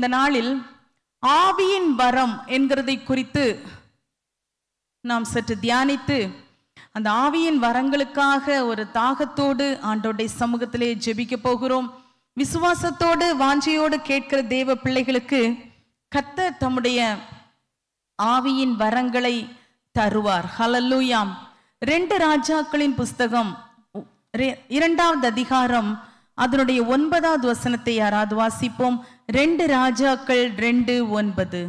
இந்த நாளில் ஆவியின் வரம் என்கிறதை குறித்து நாம் சற்று தியானித்து அந்த ஆவியின் வரங்களுக்காக ஒரு தாகத்தோடு ஆண்டோடைய சமூகத்திலே ஜெபிக்க போகிறோம் விசுவாசத்தோடு வாஞ்சியோடு கேட்கிற தேவ பிள்ளைகளுக்கு கத்த தம்முடைய ஆவியின் வரங்களை தருவார் ஹலல்லூயாம் ரெண்டு ராஜாக்களின் புஸ்தகம் இரண்டாவது அதிகாரம் அதனுடைய ஒன்பதாவது வசனத்தை யாராவது வாசிப்போம் ரெண்டு ராஜாக்கள் ரெண்டு ஒன்பது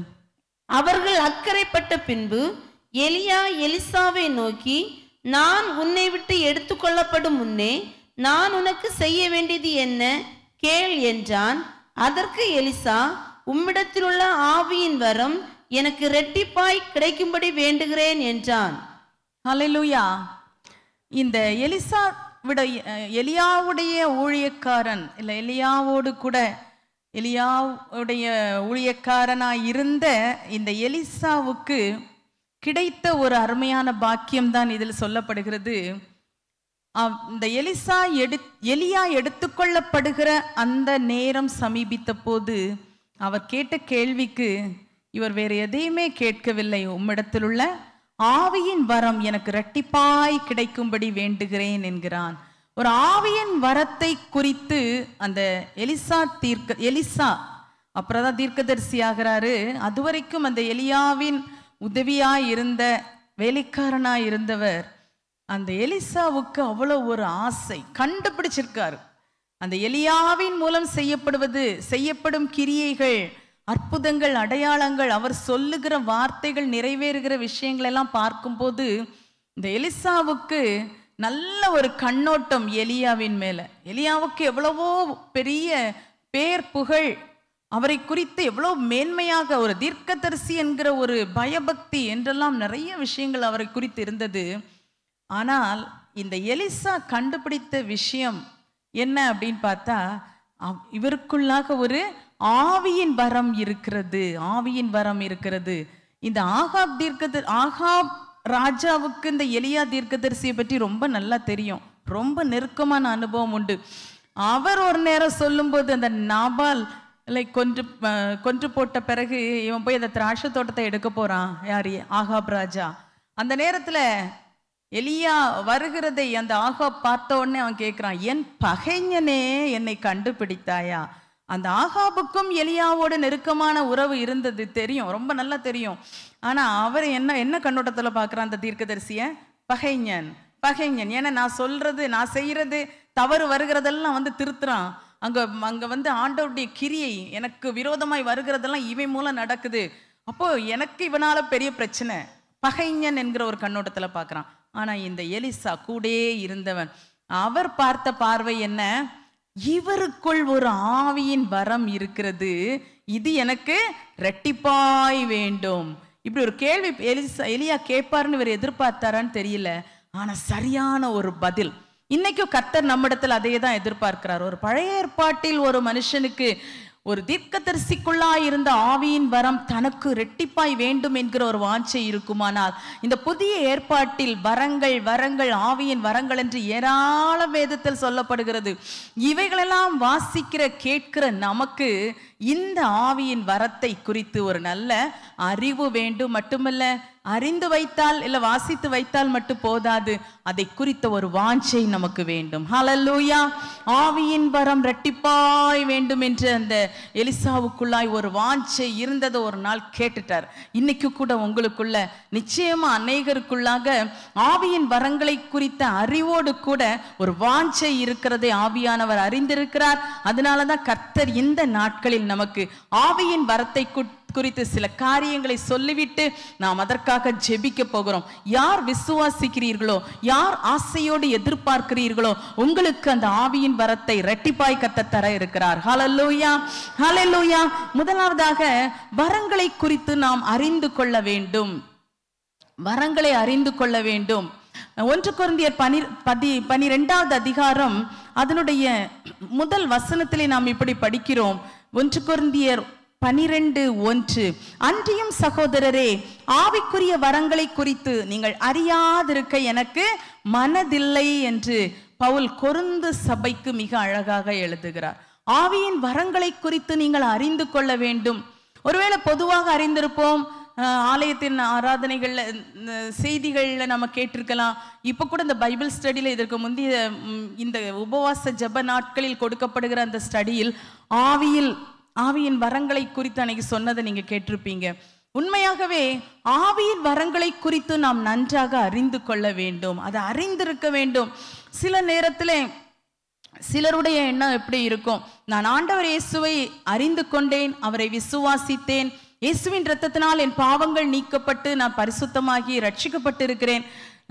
அவர்கள் அக்கறைப்பட்ட பின்பு எலியா எலிசாவை நோக்கி நான் உன்னை விட்டு எடுத்துக்கொள்ளப்படும் முன்னே நான் உனக்கு செய்ய வேண்டியது என்ன கேள் என்றான் அதற்கு எலிசா உம்மிடத்தில் உள்ள ஆவியின் வரம் எனக்கு ரெட்டிப்பாய் கிடைக்கும்படி வேண்டுகிறேன் என்றான் அலையிலுயா இந்த எலிசா விட எலியாவுடைய ஊழியக்காரன் இல்லை எலியாவோடு கூட எலியாவுடைய ஊழியக்காரனாய் இருந்த இந்த எலிசாவுக்கு கிடைத்த ஒரு அருமையான பாக்கியம் தான் இதில் சொல்லப்படுகிறது இந்த எலிசா எடு எலியா எடுத்துக்கொள்ளப்படுகிற அந்த நேரம் சமீபித்த போது அவர் கேட்ட கேள்விக்கு இவர் வேறு எதையுமே கேட்கவில்லை உம்மிடத்தில் உள்ள ஆவியின் வரம் எனக்கு இரட்டிப்பாய் கிடைக்கும்படி வேண்டுகிறேன் என்கிறான் ஒரு ஆவியின் வரத்தை குறித்து அந்த எலிசா தீர்க்க எலிசா அப்புறம் தான் தீர்க்கதரிசி ஆகிறாரு அது வரைக்கும் அந்த எலியாவின் உதவியாய் இருந்த வேலைக்காரனாய் இருந்தவர் அந்த எலிசாவுக்கு அவ்வளோ ஒரு ஆசை கண்டுபிடிச்சிருக்காரு அந்த எலியாவின் மூலம் செய்யப்படுவது செய்யப்படும் கிரியைகள் அற்புதங்கள் அடையாளங்கள் அவர் சொல்லுகிற வார்த்தைகள் நிறைவேறுகிற விஷயங்களெல்லாம் பார்க்கும்போது இந்த எலிசாவுக்கு நல்ல ஒரு கண்ணோட்டம் எலியாவின் மேல எலியாவுக்கு எவ்வளவோ பெரிய பேர் புகழ் அவரை குறித்து எவ்வளோ மேன்மையாக ஒரு தீர்க்கதரிசி என்கிற ஒரு பயபக்தி என்றெல்லாம் நிறைய விஷயங்கள் அவரை குறித்து இருந்தது ஆனால் இந்த எலிசா கண்டுபிடித்த விஷயம் என்ன அப்படின்னு பார்த்தா இவருக்குள்ளாக ஒரு ஆவியின் வரம் இருக்கிறது ஆவியின் வரம் இருக்கிறது இந்த ஆகாப் தீர்க்கதர் ஆகாப் ராஜாவுக்கு இந்த எலியா தீர்க்கதரிசியை பற்றி ரொம்ப நல்லா தெரியும் ரொம்ப நெருக்கமான அனுபவம் உண்டு அவர் ஒரு நேரம் சொல்லும்போது அந்த நாபால் லைக் கொன்று கொன்று போட்ட பிறகு இவன் போய் அந்த திராட்சை தோட்டத்தை எடுக்க போகிறான் யார் ஆகாப் ராஜா அந்த நேரத்தில் எலியா வருகிறதை அந்த ஆகாப் பார்த்த உடனே அவன் கேட்குறான் என் பகைஞனே என்னை கண்டுபிடித்தாயா அந்த ஆகாபுக்கும் எலியாவோட நெருக்கமான உறவு இருந்தது தெரியும் ரொம்ப நல்லா தெரியும் ஆனா அவர் என்ன என்ன கண்ணோட்டத்துல பாக்குற அந்த தீர்க்கதரிசிய பகைஞன் பகைஞன் ஏன்னா நான் சொல்றது நான் செய்யறது தவறு வருகிறதெல்லாம் வந்து திருத்துறான் அங்க அங்க வந்து ஆண்டவருடைய கிரியை எனக்கு விரோதமாய் வருகிறதெல்லாம் இவன் மூலம் நடக்குது அப்போ எனக்கு இவனால பெரிய பிரச்சனை பகைஞன் என்கிற ஒரு கண்ணோட்டத்துல பாக்குறான் ஆனா இந்த எலிசா கூட இருந்தவன் அவர் பார்த்த பார்வை என்ன இவருக்குள் ஒரு ஆவியின் வரம் இருக்கிறது இது எனக்கு ரெட்டிப்பாய் வேண்டும் இப்படி ஒரு கேள்வி எலியா கேட்பாருன்னு இவர் எதிர்பார்த்தாரான்னு தெரியல ஆனா சரியான ஒரு பதில் இன்னைக்கும் கத்தர் நம்மிடத்தில் அதையே தான் எதிர்பார்க்கிறார் ஒரு பழைய ஏற்பாட்டில் ஒரு மனுஷனுக்கு ஒரு தீர்க்கதரிசிக்குள்ளாய் இருந்த ஆவியின் வரம் தனக்கு ரெட்டிப்பாய் வேண்டும் என்கிற ஒரு வாஞ்சை இருக்குமானால் இந்த புதிய ஏற்பாட்டில் வரங்கள் வரங்கள் ஆவியின் வரங்கள் என்று ஏராள வேதத்தில் சொல்லப்படுகிறது இவைகளெல்லாம் வாசிக்கிற கேட்கிற நமக்கு இந்த ஆவியின் வரத்தை குறித்து ஒரு நல்ல அறிவு வேண்டும் மட்டுமல்ல அறிந்து வைத்தால் இல்ல வாசித்து வைத்தால் மட்டும் போதாது அதை குறித்த ஒரு வாஞ்சை நமக்கு வேண்டும் ஹலல்லூயா ஆவியின் வரம் ரெட்டிப்பாய் வேண்டும் என்று அந்த எலிசாவுக்குள்ளாய் ஒரு வாஞ்சை இருந்ததை ஒரு நாள் கேட்டுட்டார் இன்னைக்கு கூட உங்களுக்குள்ள நிச்சயமா அநேகருக்குள்ளாக ஆவியின் வரங்களை குறித்த அறிவோடு கூட ஒரு வாஞ்சை இருக்கிறதை ஆவியானவர் அறிந்திருக்கிறார் அதனாலதான் கர்த்தர் இந்த நாட்களில் நமக்கு ஆவியின் வரத்தை குறித்து சில காரியங்களை சொல்லிவிட்டு நாம் அதற்காக ஜெபிக்க போகிறோம் யார் விசுவாசிக்கிறீர்களோ யார் ஆசையோடு எதிர்பார்க்கிறீர்களோ உங்களுக்கு அந்த ஆவியின் வரத்தை ரெட்டிப்பாய் கத்த தர இருக்கிறார் ஹலல்லூயா ஹலல்லூயா முதலாவதாக வரங்களை குறித்து நாம் அறிந்து கொள்ள வேண்டும் வரங்களை அறிந்து கொள்ள வேண்டும் ஒன்று குருந்தியர் பனி பதி பனிரெண்டாவது அதிகாரம் அதனுடைய முதல் வசனத்திலே நாம் இப்படி படிக்கிறோம் ஒன்று குருந்தியர் பனிரெண்டு ஒன்று அன்றியும் சகோதரரே ஆவிக்குரிய வரங்களை குறித்து நீங்கள் அறியாதிருக்க எனக்கு மனதில்லை என்று பவுல் கொருந்து சபைக்கு மிக அழகாக எழுதுகிறார் ஆவியின் வரங்களை குறித்து நீங்கள் அறிந்து கொள்ள வேண்டும் ஒருவேளை பொதுவாக அறிந்திருப்போம் ஆலயத்தின் ஆராதனைகளில் செய்திகளில் நம்ம கேட்டிருக்கலாம் இப்போ கூட இந்த பைபிள் ஸ்டடியில் இதற்கு முந்தைய இந்த உபவாச ஜப நாட்களில் கொடுக்கப்படுகிற அந்த ஸ்டடியில் ஆவியில் ஆவியின் வரங்களை குறித்து அன்னைக்கு சொன்னதை நீங்கள் கேட்டிருப்பீங்க உண்மையாகவே ஆவியின் வரங்களை குறித்து நாம் நன்றாக அறிந்து கொள்ள வேண்டும் அதை அறிந்திருக்க வேண்டும் சில நேரத்தில் சிலருடைய எண்ணம் எப்படி இருக்கும் நான் ஆண்டவர் இயேசுவை அறிந்து கொண்டேன் அவரை விசுவாசித்தேன் இயேசுவின் ரத்தத்தினால் என் பாவங்கள் நீக்கப்பட்டு நான் பரிசுத்தமாகி ரட்சிக்கப்பட்டு இருக்கிறேன்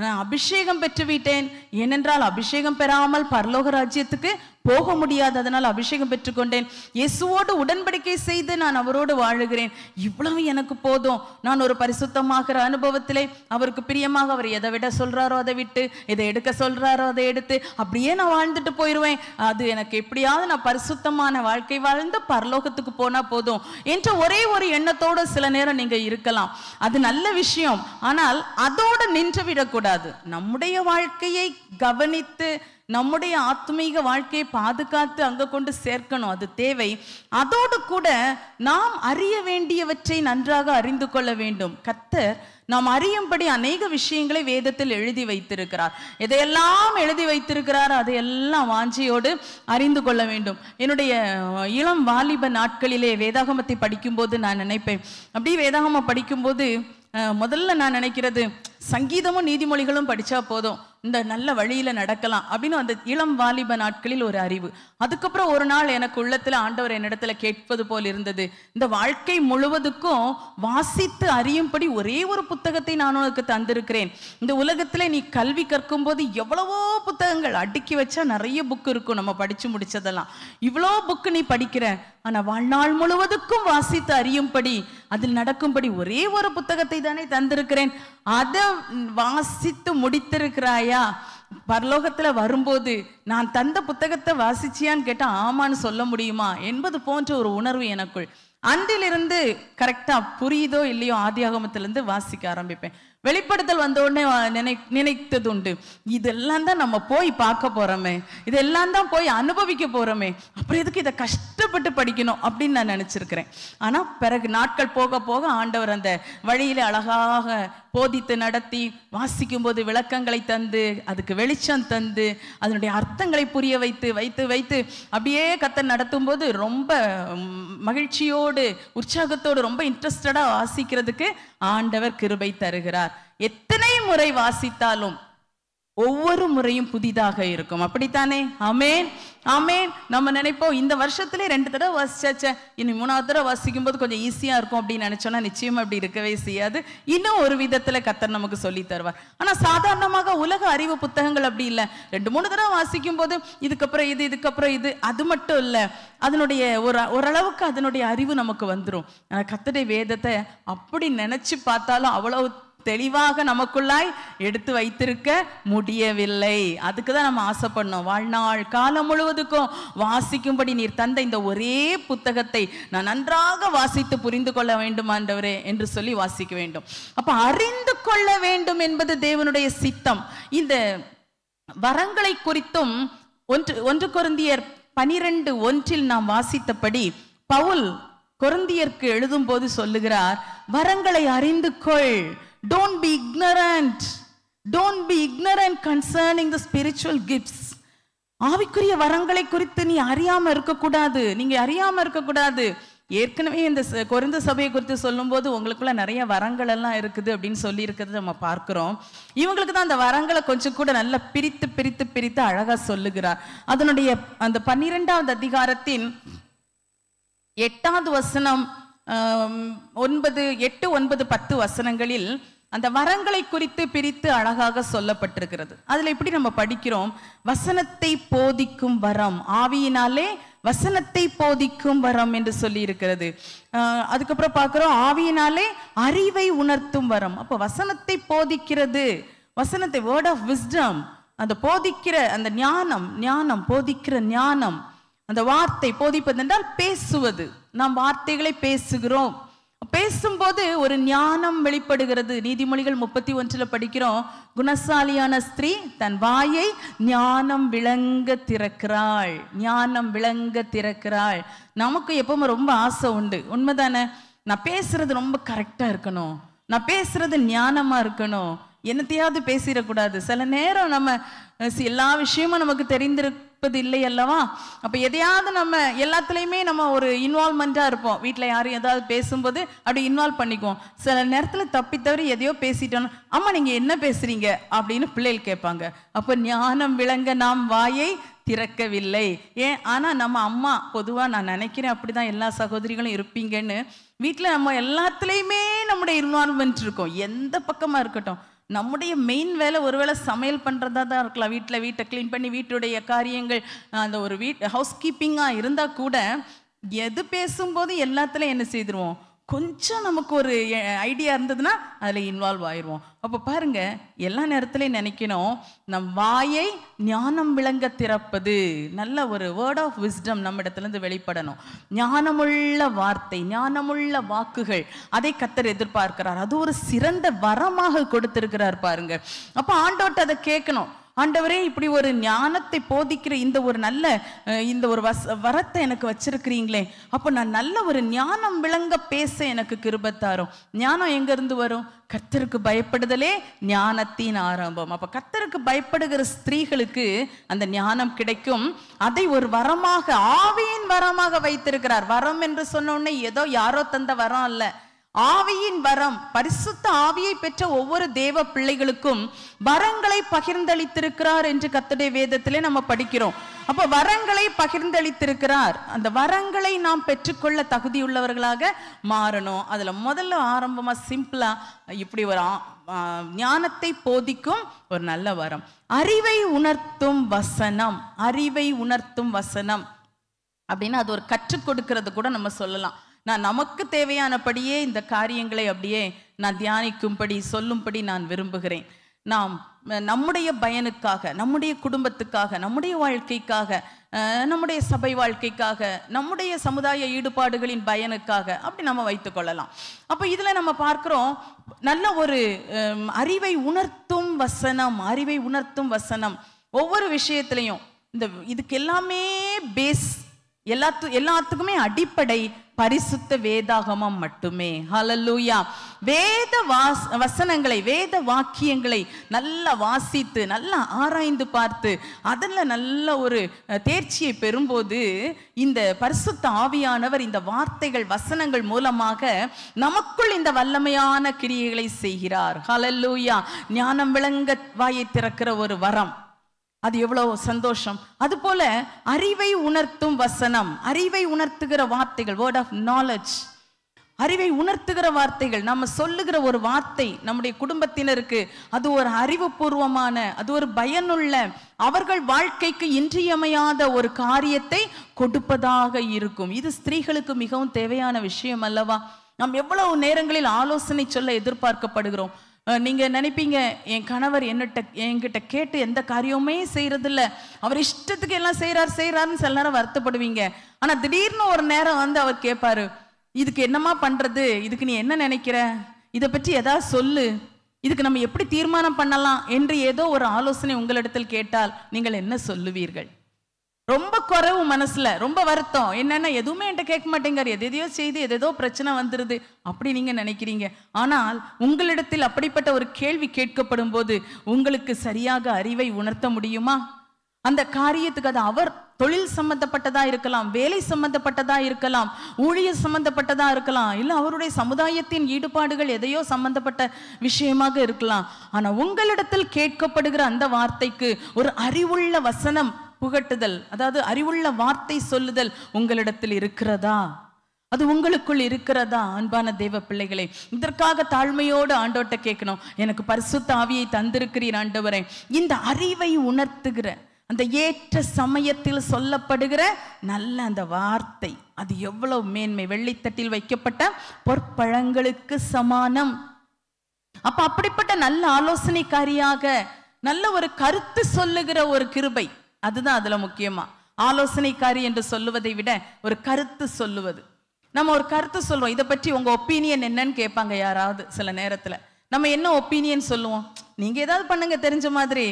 நான் அபிஷேகம் பெற்றுவிட்டேன் ஏனென்றால் அபிஷேகம் பெறாமல் பரலோக ராஜ்யத்துக்கு போக அதனால் அபிஷேகம் பெற்றுக்கொண்டேன் இயேசுவோடு உடன்படிக்கை செய்து நான் அவரோடு வாழுகிறேன் இவ்வளவு எனக்கு போதும் நான் ஒரு பரிசுத்தமாகிற அனுபவத்திலே அவருக்கு பிரியமாக அவர் எதை விட சொல்றாரோ அதை விட்டு எதை எடுக்க சொல்றாரோ அதை எடுத்து அப்படியே நான் வாழ்ந்துட்டு போயிடுவேன் அது எனக்கு எப்படியாவது நான் பரிசுத்தமான வாழ்க்கை வாழ்ந்து பரலோகத்துக்கு போனா போதும் என்ற ஒரே ஒரு எண்ணத்தோடு சில நேரம் நீங்க இருக்கலாம் அது நல்ல விஷயம் ஆனால் அதோடு நின்று விடக்கூடாது நம்முடைய வாழ்க்கையை கவனித்து நம்முடைய ஆத்மீக வாழ்க்கையை பாதுகாத்து அங்க கொண்டு சேர்க்கணும் அது தேவை அதோடு கூட நாம் அறிய வேண்டியவற்றை நன்றாக அறிந்து கொள்ள வேண்டும் கத்தர் நாம் அறியும்படி அநேக விஷயங்களை வேதத்தில் எழுதி வைத்திருக்கிறார் எதையெல்லாம் எழுதி வைத்திருக்கிறார் அதையெல்லாம் வாஞ்சியோடு அறிந்து கொள்ள வேண்டும் என்னுடைய இளம் வாலிப நாட்களிலே வேதாகமத்தை படிக்கும்போது நான் நினைப்பேன் அப்படி வேதாகமம் படிக்கும்போது முதல்ல நான் நினைக்கிறது சங்கீதமும் நீதிமொழிகளும் படித்தா போதும் இந்த நல்ல வழியில் நடக்கலாம் அப்படின்னு அந்த இளம் வாலிப நாட்களில் ஒரு அறிவு அதுக்கப்புறம் ஒரு நாள் எனக்கு உள்ளத்தில் ஆண்டவர் என்னிடத்துல கேட்பது போல் இருந்தது இந்த வாழ்க்கை முழுவதுக்கும் வாசித்து அறியும்படி ஒரே ஒரு புத்தகத்தை நான் உனக்கு தந்திருக்கிறேன் இந்த உலகத்தில் நீ கல்வி கற்கும் போது எவ்வளவோ புத்தகங்கள் அடுக்கி வச்சா நிறைய புக்கு இருக்கும் நம்ம படித்து முடிச்சதெல்லாம் இவ்வளோ புக்கு நீ படிக்கிற ஆனால் வாழ்நாள் முழுவதுக்கும் வாசித்து அறியும்படி அதில் நடக்கும்படி ஒரே ஒரு புத்தகத்தை தானே தந்திருக்கிறேன் அதை வாசித்து முடித்திருக்கிறாயா பரலோகத்துல வரும்போது நான் தந்த புத்தகத்தை வாசிச்சியான்னு கேட்டால் ஆமான்னு சொல்ல முடியுமா என்பது போன்ற ஒரு உணர்வு எனக்குள் அன்றிலிருந்து கரெக்டாக புரியுதோ இல்லையோ ஆகமத்திலிருந்து வாசிக்க ஆரம்பிப்பேன் வெளிப்படுத்தல் வந்த உடனே நினை நினைத்தது உண்டு இதெல்லாம் தான் நம்ம போய் பார்க்க போகிறோமே இதெல்லாம் தான் போய் அனுபவிக்க போகிறோமே அப்புறம் எதுக்கு இதை கஷ்டப்பட்டு படிக்கணும் அப்படின்னு நான் நினச்சிருக்கிறேன் ஆனால் பிறகு நாட்கள் போக போக ஆண்டவர் அந்த வழியில அழகாக போதித்து நடத்தி வாசிக்கும் போது விளக்கங்களை தந்து அதுக்கு வெளிச்சம் தந்து அதனுடைய அர்த்தங்களை புரிய வைத்து வைத்து வைத்து அப்படியே கத்தை நடத்தும் போது ரொம்ப மகிழ்ச்சியோடு உற்சாகத்தோடு ரொம்ப இன்ட்ரெஸ்டடாக வாசிக்கிறதுக்கு ஆண்டவர் கிருபை தருகிறார் எத்தனை முறை வாசித்தாலும் ஒவ்வொரு முறையும் புதிதாக இருக்கும் அப்படித்தானே அமேன் அமேன் நம்ம நினைப்போம் இந்த வருஷத்துல ரெண்டு தடவை வாசிச்சாச்சே இனி மூணாவது தடவை வாசிக்கும் போது கொஞ்சம் ஈஸியா இருக்கும் அப்படின்னு நினைச்சோம்னா நிச்சயமா அப்படி இருக்கவே செய்யாது இன்னும் ஒரு விதத்துல கத்தர் நமக்கு சொல்லி தருவார் ஆனா சாதாரணமாக உலக அறிவு புத்தகங்கள் அப்படி இல்லை ரெண்டு மூணு தடவை வாசிக்கும் போது இதுக்கப்புறம் இது இதுக்கப்புறம் இது அது மட்டும் இல்லை அதனுடைய ஒரு ஓரளவுக்கு அதனுடைய அறிவு நமக்கு வந்துடும் கத்தடை வேதத்தை அப்படி நினைச்சு பார்த்தாலும் அவ்வளவு தெளிவாக நமக்குள்ளாய் எடுத்து வைத்திருக்க முடியவில்லை அதுக்கு தான் நம்ம ஆசை பண்ணோம் வாழ்நாள் காலம் முழுவதுக்கும் வாசிக்கும்படி நீர் தந்த இந்த ஒரே புத்தகத்தை நான் நன்றாக வாசித்து புரிந்து கொள்ள வேண்டும் ஆண்டவரே என்று சொல்லி வாசிக்க வேண்டும் அப்போ அறிந்து கொள்ள வேண்டும் என்பது தேவனுடைய சித்தம் இந்த வரங்களை குறித்தும் ஒன்று ஒன்று கொருந்தியர் பனிரெண்டு ஒன்றில் நாம் வாசித்தபடி பவுல் குருந்தியர்க்கு எழுதும் போது சொல்லுகிறார் வரங்களை அறிந்து கொள் don't be ignorant don't be ignorant concerning the spiritual gifts ஆவிக்குரிய வரங்களை குறித்து நீ அறியாம இருக்கக்கூடாது நீங்க அறியாம இருக்கக்கூடாது ஏற்கனவே இந்த குறைந்த சபையை குறித்து சொல்லும்போது உங்களுக்குள்ள நிறைய வரங்கள் எல்லாம் இருக்குது அப்படின்னு சொல்லி இருக்கிறது நம்ம பார்க்கிறோம் இவங்களுக்கு தான் அந்த வரங்களை கொஞ்சம் கூட நல்லா பிரித்து பிரித்து பிரித்து அழகா சொல்லுகிறார் அதனுடைய அந்த பன்னிரெண்டாவது அதிகாரத்தின் எட்டாவது வசனம் ஒன்பது எட்டு ஒன்பது பத்து வசனங்களில் அந்த வரங்களை குறித்து பிரித்து அழகாக சொல்லப்பட்டிருக்கிறது அதில் எப்படி நம்ம படிக்கிறோம் வசனத்தை போதிக்கும் வரம் ஆவியினாலே வசனத்தை போதிக்கும் வரம் என்று சொல்லி இருக்கிறது அதுக்கப்புறம் பார்க்குறோம் ஆவியினாலே அறிவை உணர்த்தும் வரம் அப்போ வசனத்தை போதிக்கிறது வசனத்தை வேர்ட் ஆஃப் விஸ்டம் அந்த போதிக்கிற அந்த ஞானம் ஞானம் போதிக்கிற ஞானம் அந்த வார்த்தை போதிப்பது என்றால் பேசுவது நாம் வார்த்தைகளை பேசுகிறோம் பேசும்போது ஒரு ஞானம் வெளிப்படுகிறது நீதிமொழிகள் முப்பத்தி ஒன்றில் படிக்கிறோம் குணசாலியான ஸ்திரீ தன் வாயை ஞானம் விளங்க திறக்கிறாள் ஞானம் விளங்க திறக்கிறாள் நமக்கு எப்பவுமே ரொம்ப ஆசை உண்டு உண்மைதானே நான் பேசுறது ரொம்ப கரெக்டாக இருக்கணும் நான் பேசுறது ஞானமாக இருக்கணும் என்னத்தையாவது பேசிடக்கூடாது சில நேரம் நம்ம எல்லா விஷயமும் நமக்கு தெரிந்திருப்பது இல்லை அல்லவா அப்போ எதையாவது நம்ம எல்லாத்துலேயுமே நம்ம ஒரு இன்வால்மெண்ட்டாக இருப்போம் வீட்டில் யாரும் ஏதாவது பேசும்போது அப்படி இன்வால்வ் பண்ணிக்குவோம் சில நேரத்தில் தப்பி தவறி எதையோ பேசிட்டோம் அம்மா நீங்கள் என்ன பேசுகிறீங்க அப்படின்னு பிள்ளைகள் கேட்பாங்க அப்போ ஞானம் விளங்க நாம் வாயை திறக்கவில்லை ஏன் ஆனால் நம்ம அம்மா பொதுவாக நான் நினைக்கிறேன் அப்படி தான் எல்லா சகோதரிகளும் இருப்பீங்கன்னு வீட்டில் நம்ம எல்லாத்துலேயுமே நம்முடைய இன்வால்மெண்ட் இருக்கும் எந்த பக்கமாக இருக்கட்டும் நம்முடைய மெயின் வேலை ஒருவேளை சமையல் பண்ணுறதா தான் இருக்கலாம் வீட்டில் வீட்டை க்ளீன் பண்ணி வீட்டுடைய காரியங்கள் அந்த ஒரு வீட் ஹவுஸ் கீப்பிங்காக இருந்தால் கூட எது பேசும்போது எல்லாத்துலேயும் என்ன செய்திருவோம் கொஞ்சம் நமக்கு ஒரு ஐடியா இருந்ததுன்னா அதில் இன்வால்வ் ஆயிடுவோம் அப்போ பாருங்க எல்லா நேரத்துலையும் நினைக்கணும் நம் வாயை ஞானம் விளங்க திறப்பது நல்ல ஒரு வேர்ட் ஆஃப் விஸ்டம் நம்ம இடத்துலேருந்து வெளிப்படணும் ஞானமுள்ள வார்த்தை ஞானமுள்ள வாக்குகள் அதை கத்தர் எதிர்பார்க்கிறார் அது ஒரு சிறந்த வரமாக கொடுத்திருக்கிறார் பாருங்க அப்போ ஆண்டோட்ட அதை கேட்கணும் ஆண்டவரே இப்படி ஒரு ஞானத்தை போதிக்கிற இந்த ஒரு நல்ல இந்த ஒரு வச வரத்தை எனக்கு வச்சிருக்கிறீங்களே அப்போ நான் நல்ல ஒரு ஞானம் விளங்க பேச எனக்கு கிருபத்தாரும் ஞானம் எங்கேருந்து வரும் கத்தருக்கு பயப்படுதலே ஞானத்தின் ஆரம்பம் அப்போ கத்தருக்கு பயப்படுகிற ஸ்திரீகளுக்கு அந்த ஞானம் கிடைக்கும் அதை ஒரு வரமாக ஆவியின் வரமாக வைத்திருக்கிறார் வரம் என்று சொன்ன ஏதோ யாரோ தந்த வரம் இல்லை ஆவியின் வரம் பரிசுத்த ஆவியை பெற்ற ஒவ்வொரு தேவ பிள்ளைகளுக்கும் வரங்களை பகிர்ந்தளித்திருக்கிறார் என்று கத்துடைய வேதத்திலே நம்ம படிக்கிறோம் அப்ப வரங்களை பகிர்ந்தளித்திருக்கிறார் அந்த வரங்களை நாம் பெற்றுக்கொள்ள தகுதியுள்ளவர்களாக மாறணும் அதுல முதல்ல ஆரம்பமா சிம்பிளா இப்படி ஒரு ஞானத்தை போதிக்கும் ஒரு நல்ல வரம் அறிவை உணர்த்தும் வசனம் அறிவை உணர்த்தும் வசனம் அப்படின்னு அது ஒரு கற்றுக் கொடுக்கறது கூட நம்ம சொல்லலாம் நான் நமக்கு தேவையானபடியே இந்த காரியங்களை அப்படியே நான் தியானிக்கும்படி சொல்லும்படி நான் விரும்புகிறேன் நாம் நம்முடைய பயனுக்காக நம்முடைய குடும்பத்துக்காக நம்முடைய வாழ்க்கைக்காக நம்முடைய சபை வாழ்க்கைக்காக நம்முடைய சமுதாய ஈடுபாடுகளின் பயனுக்காக அப்படி நம்ம வைத்து கொள்ளலாம் அப்போ இதில் நம்ம பார்க்குறோம் நல்ல ஒரு அறிவை உணர்த்தும் வசனம் அறிவை உணர்த்தும் வசனம் ஒவ்வொரு விஷயத்திலையும் இந்த இதுக்கு எல்லாமே பேஸ் எல்லாத்து எல்லாத்துக்குமே அடிப்படை பரிசுத்த வேதாகமம் மட்டுமே ஹலலூயா வேத வாஸ் வசனங்களை வேத வாக்கியங்களை நல்லா வாசித்து நல்லா ஆராய்ந்து பார்த்து அதில் நல்ல ஒரு தேர்ச்சியை பெறும்போது இந்த பரிசுத்த ஆவியானவர் இந்த வார்த்தைகள் வசனங்கள் மூலமாக நமக்குள் இந்த வல்லமையான கிரியைகளை செய்கிறார் ஹலல்லூயா ஞானம் விளங்க வாயை திறக்கிற ஒரு வரம் அது எவ்வளவு சந்தோஷம் அது போல அறிவை உணர்த்தும் வசனம் அறிவை உணர்த்துகிற வார்த்தைகள் வேர்ட் ஆஃப் நாலேஜ் அறிவை உணர்த்துகிற வார்த்தைகள் நம்ம சொல்லுகிற ஒரு வார்த்தை நம்முடைய குடும்பத்தினருக்கு அது ஒரு அறிவுபூர்வமான அது ஒரு பயனுள்ள அவர்கள் வாழ்க்கைக்கு இன்றியமையாத ஒரு காரியத்தை கொடுப்பதாக இருக்கும் இது ஸ்திரீகளுக்கு மிகவும் தேவையான விஷயம் அல்லவா நாம் எவ்வளவு நேரங்களில் ஆலோசனை சொல்ல எதிர்பார்க்கப்படுகிறோம் நீங்கள் நினைப்பீங்க என் கணவர் என்னட்ட என்கிட்ட கேட்டு எந்த காரியமுமே செய்கிறதில்ல அவர் இஷ்டத்துக்கு எல்லாம் செய்கிறார் செய்கிறாருன்னு சில நேரம் வருத்தப்படுவீங்க ஆனால் திடீர்னு ஒரு நேரம் வந்து அவர் கேட்பாரு இதுக்கு என்னம்மா பண்ணுறது இதுக்கு நீ என்ன நினைக்கிற இதை பற்றி எதாவது சொல்லு இதுக்கு நம்ம எப்படி தீர்மானம் பண்ணலாம் என்று ஏதோ ஒரு ஆலோசனை உங்களிடத்தில் கேட்டால் நீங்கள் என்ன சொல்லுவீர்கள் ரொம்ப குறைவு மனசில் ரொம்ப வருத்தம் என்னன்னா எதுவுமே என்கிட்ட கேட்க மாட்டேங்கிறார் எதையோ செய்து எதோ பிரச்சனை வந்துடுது அப்படி நீங்கள் நினைக்கிறீங்க ஆனால் உங்களிடத்தில் அப்படிப்பட்ட ஒரு கேள்வி கேட்கப்படும் போது உங்களுக்கு சரியாக அறிவை உணர்த்த முடியுமா அந்த காரியத்துக்கு அது அவர் தொழில் சம்பந்தப்பட்டதா இருக்கலாம் வேலை சம்பந்தப்பட்டதா இருக்கலாம் ஊழியர் சம்பந்தப்பட்டதா இருக்கலாம் இல்லை அவருடைய சமுதாயத்தின் ஈடுபாடுகள் எதையோ சம்பந்தப்பட்ட விஷயமாக இருக்கலாம் ஆனால் உங்களிடத்தில் கேட்கப்படுகிற அந்த வார்த்தைக்கு ஒரு அறிவுள்ள வசனம் புகட்டுதல் அதாவது அறிவுள்ள வார்த்தை சொல்லுதல் உங்களிடத்தில் இருக்கிறதா அது உங்களுக்குள் இருக்கிறதா அன்பான தேவ பிள்ளைகளே இதற்காக தாழ்மையோடு ஆண்டோட்ட கேட்கணும் எனக்கு பரிசுத்த ஆவியை தந்திருக்கிறீர் ஆண்டவரே இந்த அறிவை உணர்த்துகிற அந்த ஏற்ற சமயத்தில் சொல்லப்படுகிற நல்ல அந்த வார்த்தை அது எவ்வளவு மேன்மை வெள்ளித்தட்டில் வைக்கப்பட்ட பொற்பழங்களுக்கு சமானம் அப்ப அப்படிப்பட்ட நல்ல ஆலோசனைக்காரியாக நல்ல ஒரு கருத்து சொல்லுகிற ஒரு கிருபை அதுதான் அதுல முக்கியமா ஆலோசனைக்காரி என்று சொல்லுவதை விட ஒரு கருத்து சொல்லுவது நம்ம ஒரு கருத்து சொல்லுவோம் இதை பற்றி உங்க ஒப்பீனியன் என்னன்னு கேட்பாங்க யாராவது சில நேரத்துல நம்ம என்ன ஒப்பீனியன் சொல்லுவோம் நீங்க ஏதாவது பண்ணுங்க தெரிஞ்ச மாதிரி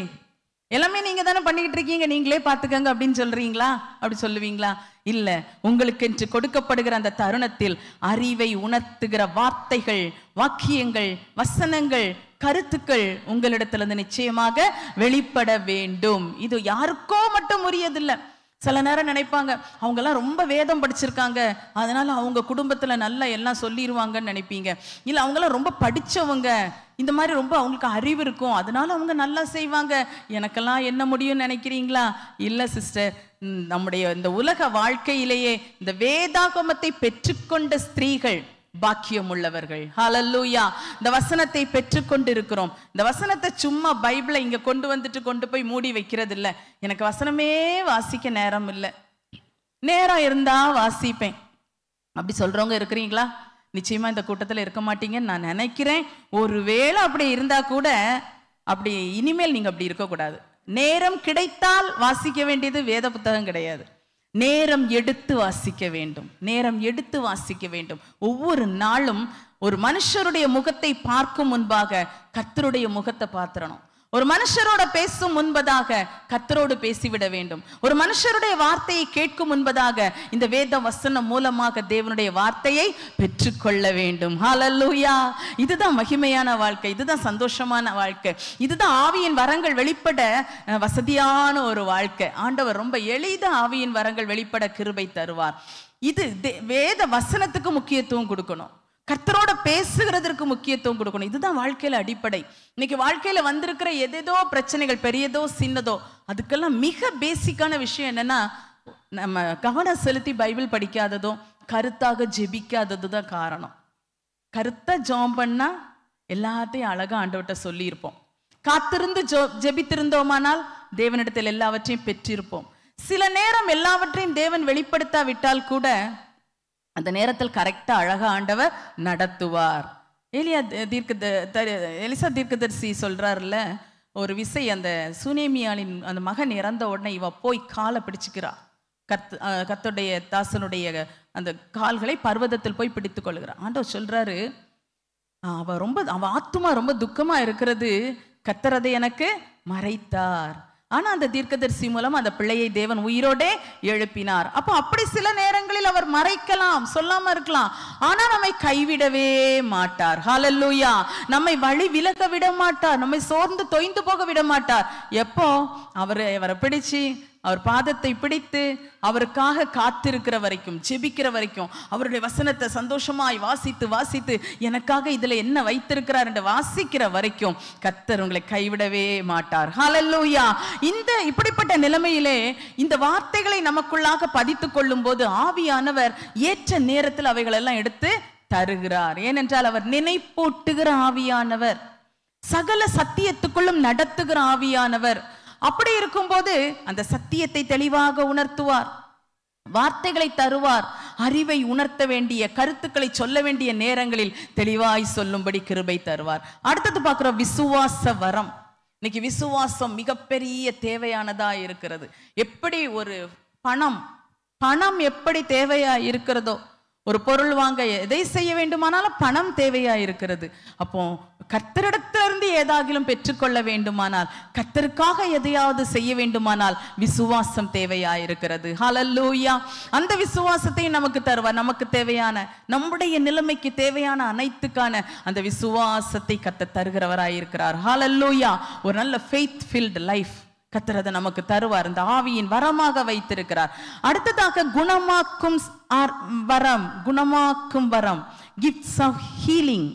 எல்லாமே நீங்க தானே பண்ணிக்கிட்டு இருக்கீங்க நீங்களே பார்த்துக்கங்க அப்படின்னு சொல்றீங்களா அப்படி சொல்லுவீங்களா இல்ல உங்களுக்கு என்று கொடுக்கப்படுகிற அந்த தருணத்தில் அறிவை உணர்த்துகிற வார்த்தைகள் வாக்கியங்கள் வசனங்கள் கருத்துக்கள் உங்களிடத்திலிருந்து நிச்சயமாக வெளிப்பட வேண்டும் இது யாருக்கோ மட்டும் உரியதில்லை சில நேரம் நினைப்பாங்க அவங்கெல்லாம் ரொம்ப வேதம் படிச்சிருக்காங்க அதனால அவங்க குடும்பத்தில் நல்லா எல்லாம் சொல்லிடுவாங்கன்னு நினைப்பீங்க இல்லை அவங்களாம் ரொம்ப படித்தவங்க இந்த மாதிரி ரொம்ப அவங்களுக்கு அறிவு இருக்கும் அதனால அவங்க நல்லா செய்வாங்க எனக்கெல்லாம் என்ன முடியும்னு நினைக்கிறீங்களா இல்லை சிஸ்டர் நம்முடைய இந்த உலக வாழ்க்கையிலேயே இந்த வேதாகமத்தை பெற்றுக்கொண்ட ஸ்திரீகள் பாக்கியம் உள்ளவர்கள் ஹலல்லூயா இந்த வசனத்தை இருக்கிறோம் இந்த வசனத்தை சும்மா பைபிளை இங்க கொண்டு வந்துட்டு கொண்டு போய் மூடி வைக்கிறது இல்லை எனக்கு வசனமே வாசிக்க நேரம் இல்லை நேரம் இருந்தா வாசிப்பேன் அப்படி சொல்றவங்க இருக்கிறீங்களா நிச்சயமா இந்த கூட்டத்தில் இருக்க மாட்டீங்கன்னு நான் நினைக்கிறேன் ஒருவேளை அப்படி இருந்தா கூட அப்படி இனிமேல் நீங்க அப்படி இருக்கக்கூடாது நேரம் கிடைத்தால் வாசிக்க வேண்டியது வேத புத்தகம் கிடையாது நேரம் எடுத்து வாசிக்க வேண்டும் நேரம் எடுத்து வாசிக்க வேண்டும் ஒவ்வொரு நாளும் ஒரு மனுஷருடைய முகத்தை பார்க்கும் முன்பாக கத்தருடைய முகத்தை பார்த்துடணும் ஒரு மனுஷரோட பேசும் முன்பதாக கத்தரோடு பேசிவிட வேண்டும் ஒரு மனுஷருடைய வார்த்தையை கேட்கும் முன்பதாக இந்த வேத வசனம் மூலமாக தேவனுடைய வார்த்தையை பெற்றுக்கொள்ள வேண்டும் ஹாலல்லூயா இதுதான் மகிமையான வாழ்க்கை இதுதான் சந்தோஷமான வாழ்க்கை இதுதான் ஆவியின் வரங்கள் வெளிப்பட வசதியான ஒரு வாழ்க்கை ஆண்டவர் ரொம்ப எளித ஆவியின் வரங்கள் வெளிப்பட கிருபை தருவார் இது வேத வசனத்துக்கு முக்கியத்துவம் கொடுக்கணும் கர்த்தரோட பேசுகிறதற்கு முக்கியத்துவம் கொடுக்கணும் இதுதான் வாழ்க்கையில அடிப்படை இன்னைக்கு வாழ்க்கையில வந்திருக்கிற எதேதோ பிரச்சனைகள் பெரியதோ சின்னதோ அதுக்கெல்லாம் மிக பேசிக்கான விஷயம் என்னன்னா நம்ம கவனம் செலுத்தி பைபிள் படிக்காததும் கருத்தாக ஜெபிக்காதது தான் காரணம் கருத்தை ஜோம் பண்ணா எல்லாத்தையும் அழகா ஆண்டவட்ட சொல்லியிருப்போம் காத்திருந்து ஜோ ஜெபித்திருந்தோமானால் தேவனிடத்தில் எல்லாவற்றையும் பெற்றிருப்போம் சில நேரம் எல்லாவற்றையும் தேவன் வெளிப்படுத்தாவிட்டால் கூட அந்த நேரத்தில் கரெக்டாக அழக ஆண்டவர் நடத்துவார் எலியா தீர்க்க எலிசா தீர்க்கதர்சி சொல்கிறாருல்ல ஒரு விசை அந்த சுனேமியாளின் அந்த மகன் இறந்த உடனே இவ போய் காலை பிடிச்சுக்கிறா கத் கத்துடைய தாசனுடைய அந்த கால்களை பர்வதத்தில் போய் பிடித்து கொள்கிறான் ஆண்டவர் சொல்கிறாரு அவ ரொம்ப அவ ஆத்துமா ரொம்ப துக்கமாக இருக்கிறது கத்துறதை எனக்கு மறைத்தார் ஆனால் அந்த தீர்க்கதரிசி மூலம் அந்த பிள்ளையை தேவன் உயிரோடே எழுப்பினார் அப்போ அப்படி சில நேரங்களில் அவர் மறைக்கலாம் சொல்லாமல் இருக்கலாம் ஆனால் நம்மை கைவிடவே மாட்டார் ஹாலல்லூயா நம்மை வழி விலக்க விட மாட்டார் நம்மை சோர்ந்து தொய்ந்து போக விட மாட்டார் எப்போ அவரை அவரை பிடிச்சு அவர் பாதத்தை பிடித்து அவருக்காக காத்திருக்கிற வரைக்கும் ஜெபிக்கிற வரைக்கும் அவருடைய வசனத்தை சந்தோஷமாய் வாசித்து வாசித்து எனக்காக இதுல என்ன வைத்திருக்கிறார் என்று வாசிக்கிற வரைக்கும் கத்தர் உங்களை கைவிடவே மாட்டார் ஹலல்லூயா இந்த இப்படிப்பட்ட நிலைமையிலே இந்த வார்த்தைகளை நமக்குள்ளாக பதித்து கொள்ளும் போது ஆவியானவர் ஏற்ற நேரத்தில் அவைகளெல்லாம் எடுத்து தருகிறார் ஏனென்றால் அவர் நினைப்பூட்டுகிற ஆவியானவர் சகல சத்தியத்துக்குள்ளும் நடத்துகிற ஆவியானவர் அப்படி இருக்கும்போது அந்த சத்தியத்தை தெளிவாக உணர்த்துவார் வார்த்தைகளை தருவார் அறிவை உணர்த்த வேண்டிய கருத்துக்களை சொல்ல வேண்டிய நேரங்களில் தெளிவாய் சொல்லும்படி கிருபை தருவார் அடுத்தது பார்க்குற விசுவாச வரம் இன்னைக்கு விசுவாசம் மிகப்பெரிய தேவையானதா இருக்கிறது எப்படி ஒரு பணம் பணம் எப்படி தேவையா இருக்கிறதோ ஒரு பொருள் வாங்க எதை செய்ய வேண்டுமானாலும் பணம் தேவையா இருக்கிறது அப்போ கர்த்தரிடத்திலிருந்து ஏதாகிலும் பெற்றுக்கொள்ள வேண்டுமானால் கர்த்தருக்காக எதையாவது செய்ய வேண்டுமானால் விசுவாசம் தேவையாயிருக்கிறது ஹலல்லூயா அந்த விசுவாசத்தையும் நமக்கு தருவார் நமக்கு தேவையான நம்முடைய நிலைமைக்கு தேவையான அனைத்துக்கான அந்த விசுவாசத்தை கத்த தருகிறவராயிருக்கிறார் ஹலல்லூயா ஒரு நல்ல ஃபெய்த் ஃபில்டு லைஃப் கத்துறதை நமக்கு தருவார் இந்த ஆவியின் வரமாக வைத்திருக்கிறார் அடுத்ததாக குணமாக்கும் வரம் குணமாக்கும் வரம் கிஃப்ட்ஸ் ஆஃப் ஹீலிங்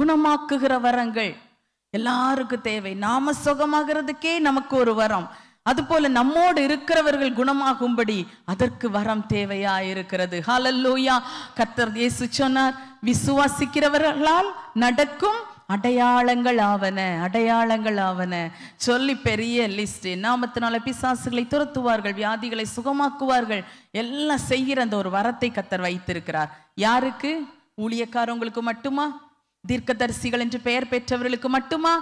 குணமாக்குகிற வரங்கள் எல்லாருக்கும் தேவை நாம சுகமாகிறதுக்கே நமக்கு ஒரு வரம் போல நம்மோடு இருக்கிறவர்கள் குணமாகும்படி அதற்கு வரம் தேவையா இருக்கிறது ஹாலல்லூயா கத்தர் இயேசு சொன்னார் விசுவாசிக்கிறவர்களால் நடக்கும் அடையாளங்கள் ஆவன அடையாளங்கள் ஆவன சொல்லி பெரிய லிஸ்ட் நாமத்தினால பிசாசுகளை துரத்துவார்கள் வியாதிகளை சுகமாக்குவார்கள் எல்லாம் செய்கிற அந்த ஒரு வரத்தை கத்தர் வைத்திருக்கிறார் யாருக்கு ஊழியக்காரவங்களுக்கு மட்டுமா தீர்க்கதரிசிகள் என்று பெயர் பெற்றவர்களுக்கு மட்டுமா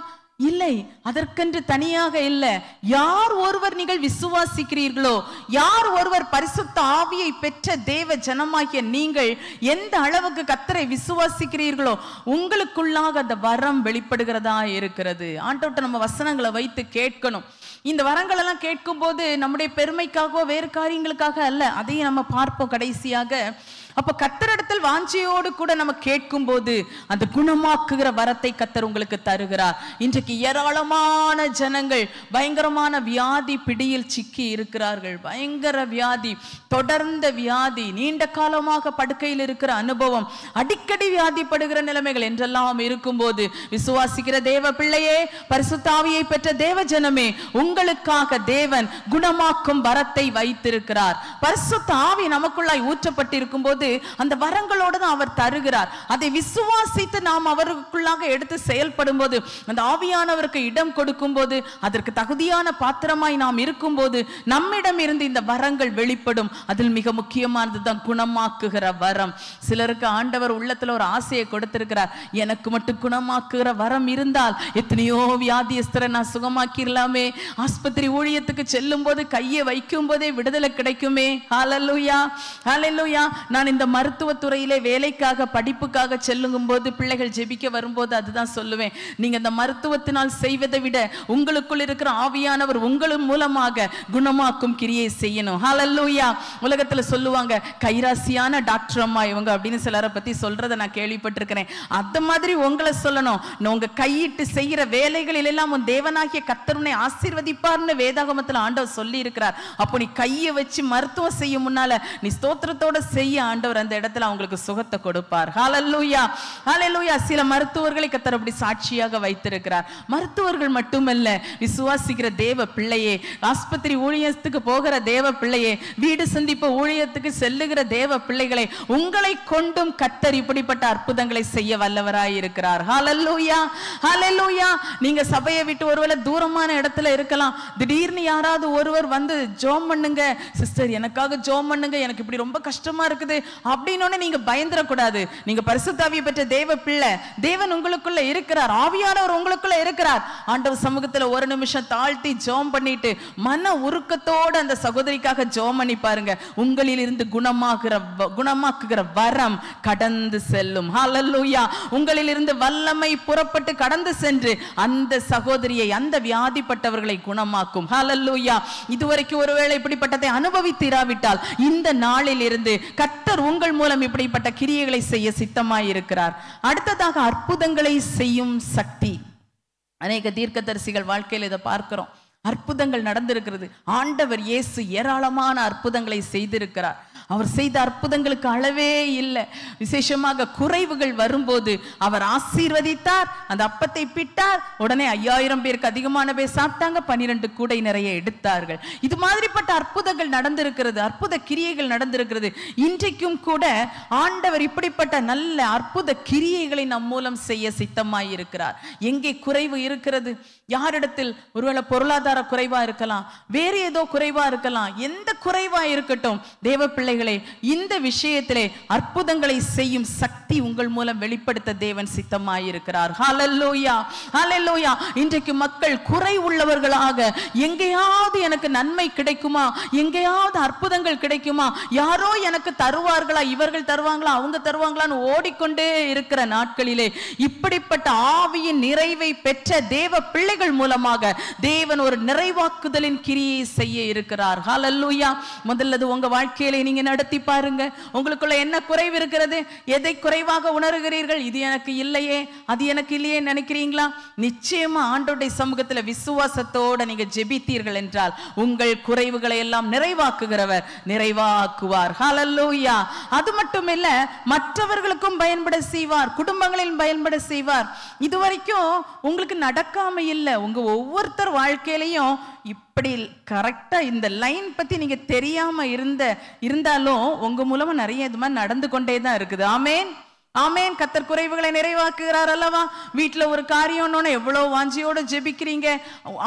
இல்லை அதற்கென்று தனியாக இல்லை யார் ஒருவர் நீங்கள் விசுவாசிக்கிறீர்களோ யார் ஒருவர் பரிசுத்த ஆவியை பெற்ற தேவ ஜனமாகிய நீங்கள் எந்த அளவுக்கு கத்தரை விசுவாசிக்கிறீர்களோ உங்களுக்குள்ளாக அந்த வரம் வெளிப்படுகிறதா இருக்கிறது ஆண்டோட்ட நம்ம வசனங்களை வைத்து கேட்கணும் இந்த வரங்கள் எல்லாம் போது நம்முடைய பெருமைக்காகவோ வேறு காரியங்களுக்காக அல்ல அதையும் நம்ம பார்ப்போம் கடைசியாக அப்ப கத்தரிடத்தில் வாஞ்சியோடு கூட நம்ம கேட்கும் போது அந்த குணமாக்குகிற வரத்தை கத்தர் உங்களுக்கு தருகிறார் இன்றைக்கு ஏராளமான ஜனங்கள் பயங்கரமான வியாதி பிடியில் சிக்கி இருக்கிறார்கள் பயங்கர வியாதி தொடர்ந்த வியாதி நீண்ட காலமாக படுக்கையில் இருக்கிற அனுபவம் அடிக்கடி வியாதிப்படுகிற நிலைமைகள் என்றெல்லாம் இருக்கும் போது விசுவாசிக்கிற தேவ பிள்ளையே பரிசுத்தாவியை பெற்ற தேவ ஜனமே உங்களுக்காக தேவன் குணமாக்கும் வரத்தை வைத்திருக்கிறார் பரிசுத்த ஆவி நமக்குள்ளாய் ஊற்றப்பட்டிருக்கும் போது பொழுது அந்த வரங்களோடு தான் அவர் தருகிறார் அதை விசுவாசித்து நாம் அவருக்குள்ளாக எடுத்து செயல்படும் போது அந்த ஆவியானவருக்கு இடம் கொடுக்கும் போது அதற்கு தகுதியான பாத்திரமாய் நாம் இருக்கும் போது நம்மிடம் இருந்து இந்த வரங்கள் வெளிப்படும் அதில் மிக முக்கியமானது தான் குணமாக்குகிற வரம் சிலருக்கு ஆண்டவர் உள்ளத்துல ஒரு ஆசையை கொடுத்திருக்கிறார் எனக்கு மட்டும் குணமாக்குகிற வரம் இருந்தால் எத்தனையோ வியாதியஸ்தரை நான் சுகமாக்கிடலாமே ஆஸ்பத்திரி ஊழியத்துக்கு செல்லும் போது கையை வைக்கும் போதே விடுதலை கிடைக்குமே ஹாலல்லூயா ஹாலல்லூயா நான் இந்த மருத்துவத்துறையிலே வேலைக்காக படிப்புக்காக செல்லுங்கும் போது பிள்ளைகள் ஜெபிக்க வரும்போது அதுதான் சொல்லுவேன் நீங்க இந்த மருத்துவத்தினால் செய்வதை விட உங்களுக்குள் இருக்கிற ஆவியானவர் உங்களும் மூலமாக குணமாக்கும் கிரியை செய்யணும் ஹலல்லூயா உலகத்துல சொல்லுவாங்க கைராசியான டாக்டர் அம்மா இவங்க அப்படின்னு சிலரை பத்தி சொல்றதை நான் கேள்விப்பட்டிருக்கிறேன் அந்த மாதிரி உங்களை சொல்லணும் உங்க கையிட்டு செய்யற வேலைகளில் எல்லாம் உன் தேவனாகிய கத்தருனை ஆசீர்வதிப்பார்னு வேதாகமத்தில் ஆண்டவர் சொல்லி இருக்கிறார் அப்போ நீ கையை வச்சு மருத்துவம் செய்யும் முன்னால நீ ஸ்தோத்திரத்தோட செய்ய ஆண்டு ஆண்டவர் அந்த இடத்துல அவங்களுக்கு சுகத்தை கொடுப்பார் ஹாலல்லூயா ஹாலல்லூயா சில மருத்துவர்களை கத்தர் அப்படி சாட்சியாக வைத்திருக்கிறார் மருத்துவர்கள் மட்டுமல்ல விசுவாசிக்கிற தேவ பிள்ளையே ஆஸ்பத்திரி ஊழியத்துக்கு போகிற தேவ பிள்ளையே வீடு சந்திப்பு ஊழியத்துக்கு செல்லுகிற தேவ பிள்ளைகளை உங்களை கொண்டும் கத்தர் இப்படிப்பட்ட அற்புதங்களை செய்ய வல்லவராய் இருக்கிறார் ஹாலல்லூயா ஹாலல்லூயா நீங்க சபையை விட்டு ஒருவேளை தூரமான இடத்துல இருக்கலாம் திடீர்னு யாராவது ஒருவர் வந்து ஜோம் பண்ணுங்க சிஸ்டர் எனக்காக ஜோம் பண்ணுங்க எனக்கு இப்படி ரொம்ப கஷ்டமா இருக்குது அப்படின்னு நீங்க பயந்துடக்கூடாது நீங்க பரிசுத்தாவிய பெற்ற தேவ பிள்ளை தேவன் உங்களுக்குள்ள இருக்கிறார் ஆவியானவர் உங்களுக்குள்ள இருக்கிறார் ஆண்டவர் சமூகத்துல ஒரு நிமிஷம் தாழ்த்தி ஜோம் பண்ணிட்டு மன உருக்கத்தோடு அந்த சகோதரிக்காக ஜோம் பண்ணி பாருங்க உங்களில் இருந்து குணமாகிற குணமாக்குகிற வரம் கடந்து செல்லும் ஹalleluya உங்களில் இருந்து வல்லமை புறப்பட்டு கடந்து சென்று அந்த சகோதரியை அந்த வியாதிப்பட்டவர்களை குணமாக்கும் ஹalleluya இதுவரைக்கும் ஒருவேளை இப்படிப்பட்டதை அனுபவித்திராவிட்டால் இந்த நாளில் இருந்து கத்தர் உங்கள் மூலம் இப்படிப்பட்ட கிரியைகளை செய்ய சித்தமாய் இருக்கிறார் அடுத்ததாக அற்புதங்களை செய்யும் சக்தி அநேக தீர்க்கதரிசிகள் வாழ்க்கையில் இதை பார்க்கிறோம் அற்புதங்கள் நடந்திருக்கிறது ஆண்டவர் இயேசு ஏராளமான அற்புதங்களை செய்திருக்கிறார் அவர் செய்த அற்புதங்களுக்கு அளவே இல்லை விசேஷமாக குறைவுகள் வரும்போது அவர் ஆசீர்வதித்தார் அந்த அப்பத்தை பிட்டார் உடனே ஐயாயிரம் பேருக்கு அதிகமான பேர் சாப்பிட்டாங்க பன்னிரண்டு கூடை நிறைய எடுத்தார்கள் இது மாதிரிப்பட்ட அற்புதங்கள் நடந்திருக்கிறது அற்புத கிரியைகள் நடந்திருக்கிறது இன்றைக்கும் கூட ஆண்டவர் இப்படிப்பட்ட நல்ல அற்புத கிரியைகளை நம் மூலம் செய்ய சித்தமாய் இருக்கிறார் எங்கே குறைவு இருக்கிறது யாரிடத்தில் ஒருவேளை பொருளாதார குறைவா இருக்கலாம் வேறு ஏதோ குறைவா இருக்கலாம் எந்த குறைவா இருக்கட்டும் தேவ பிள்ளைகள் பிள்ளைகளே இந்த விஷயத்திலே அற்புதங்களை செய்யும் சக்தி உங்கள் மூலம் வெளிப்படுத்த தேவன் சித்தமாயிருக்கிறார் ஹலல்லோயா ஹலல்லோயா இன்றைக்கு மக்கள் குறை உள்ளவர்களாக எங்கேயாவது எனக்கு நன்மை கிடைக்குமா எங்கேயாவது அற்புதங்கள் கிடைக்குமா யாரோ எனக்கு தருவார்களா இவர்கள் தருவாங்களா அவங்க தருவாங்களான்னு ஓடிக்கொண்டே இருக்கிற நாட்களிலே இப்படிப்பட்ட ஆவியின் நிறைவை பெற்ற தேவ பிள்ளைகள் மூலமாக தேவன் ஒரு நிறைவாக்குதலின் கிரியை செய்ய இருக்கிறார் ஹலல்லூயா முதல்லது உங்க வாழ்க்கையில நீங்க நடத்தி பாருங்க உங்களுக்குள்ள என்ன குறைவு இருக்கிறது எதை குறைவாக உணர்கிறீர்கள் இது எனக்கு இல்லையே அது எனக்கு இல்லையே நினைக்கிறீங்களா நிச்சயமா ஆண்டோடைய சமூகத்துல விசுவாசத்தோட நீங்க ஜெபித்தீர்கள் என்றால் உங்கள் குறைவுகளை எல்லாம் நிறைவாக்குகிறவர் நிறைவாக்குவார் ஹலல்லூயா அது மட்டும் இல்ல மற்றவர்களுக்கும் பயன்பட செய்வார் குடும்பங்களில் பயன்பட செய்வார் இதுவரைக்கும் உங்களுக்கு நடக்காம இல்லை உங்க ஒவ்வொருத்தர் வாழ்க்கையிலையும் இப்படி கரெக்டாக இந்த லைன் பற்றி நீங்கள் தெரியாமல் இருந்த இருந்தாலும் உங்கள் மூலமாக நிறைய இது மாதிரி நடந்து கொண்டே தான் இருக்குது ஆமேன் ஆமேன் கத்தர் குறைவுகளை நிறைவாக்குகிறார் அல்லவா வீட்டில் ஒரு காரியம் காரியம்னு எவ்வளோ வாஞ்சியோடு ஜெபிக்கிறீங்க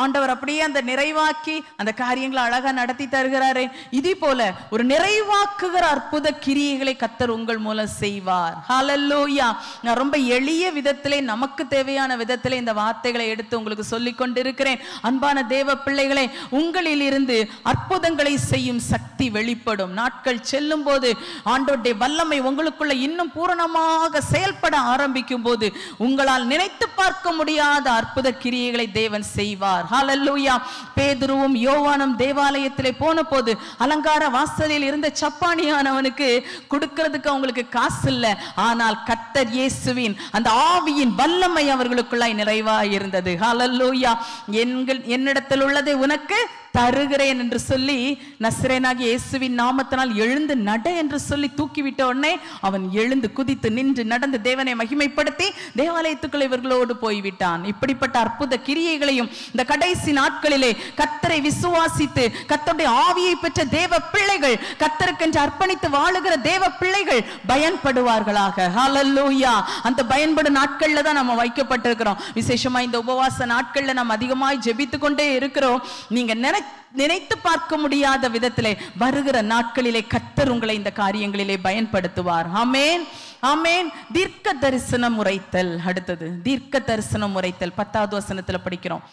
ஆண்டவர் அப்படியே அந்த நிறைவாக்கி அந்த காரியங்களை அழகாக நடத்தி தருகிறாரு இதே போல ஒரு நிறைவாக்குகிற அற்புத கிரியைகளை கத்தர் உங்கள் மூலம் செய்வார் ஹாலல்லோயா நான் ரொம்ப எளிய விதத்திலே நமக்கு தேவையான விதத்திலே இந்த வார்த்தைகளை எடுத்து உங்களுக்கு சொல்லி கொண்டிருக்கிறேன் அன்பான தேவ பிள்ளைகளை உங்களில் இருந்து அற்புதங்களை செய்யும் சக்தி வெளிப்படும் நாட்கள் செல்லும் போது ஆண்டோடைய வல்லமை உங்களுக்குள்ள இன்னும் பூரணமாக விசுவாசமாக செயல்பட ஆரம்பிக்கும் போது உங்களால் நினைத்து பார்க்க முடியாத அற்புத கிரியைகளை தேவன் செய்வார் ஹாலல்லூயா பேதுருவும் யோவானும் தேவாலயத்திலே போன போது அலங்கார வாசலில் இருந்த சப்பானியானவனுக்கு கொடுக்கிறதுக்கு அவங்களுக்கு காசு இல்லை ஆனால் கத்தர் இயேசுவின் அந்த ஆவியின் வல்லமை அவர்களுக்குள்ளாய் நிறைவா இருந்தது ஹாலல்லூயா எங்கள் என்னிடத்தில் உள்ளதை உனக்கு தருகிறேன் என்று சொல்லி நசிரேனாகி இயேசுவின் நாமத்தினால் எழுந்து நட என்று சொல்லி தூக்கிவிட்ட உடனே அவன் எழுந்து குதித்து நின்று நடந்து தேவனை மகிமைப்படுத்தி தேவாலயத்துக்குள் இவர்களோடு போய்விட்டான் இப்படிப்பட்ட அற்புத கிரியைகளையும் இந்த கடைசி நாட்களிலே கத்தரை விசுவாசித்து கத்தருடைய ஆவியை பெற்ற தேவ பிள்ளைகள் கத்தருக்கென்று அர்ப்பணித்து வாழுகிற தேவ பிள்ளைகள் பயன்படுவார்களாக ஹலல்லூயா அந்த பயன்படும் நாட்கள்ல தான் நம்ம வைக்கப்பட்டிருக்கிறோம் விசேஷமா இந்த உபவாச நாட்கள்ல நம்ம அதிகமாய் ஜெபித்து கொண்டே இருக்கிறோம் நீங்க நினைச்ச நினைத்து பார்க்க முடியாத விதத்திலே வருகிற நாட்களிலே கத்தர் உங்களை இந்த காரியங்களிலே பயன்படுத்துவார் ஆமேன் ஆமேன் தீர்க்க தரிசனம் உரைத்தல் அடுத்தது தீர்க்க தரிசனம் உரைத்தல் பத்தாவது வசனத்துல படிக்கிறோம்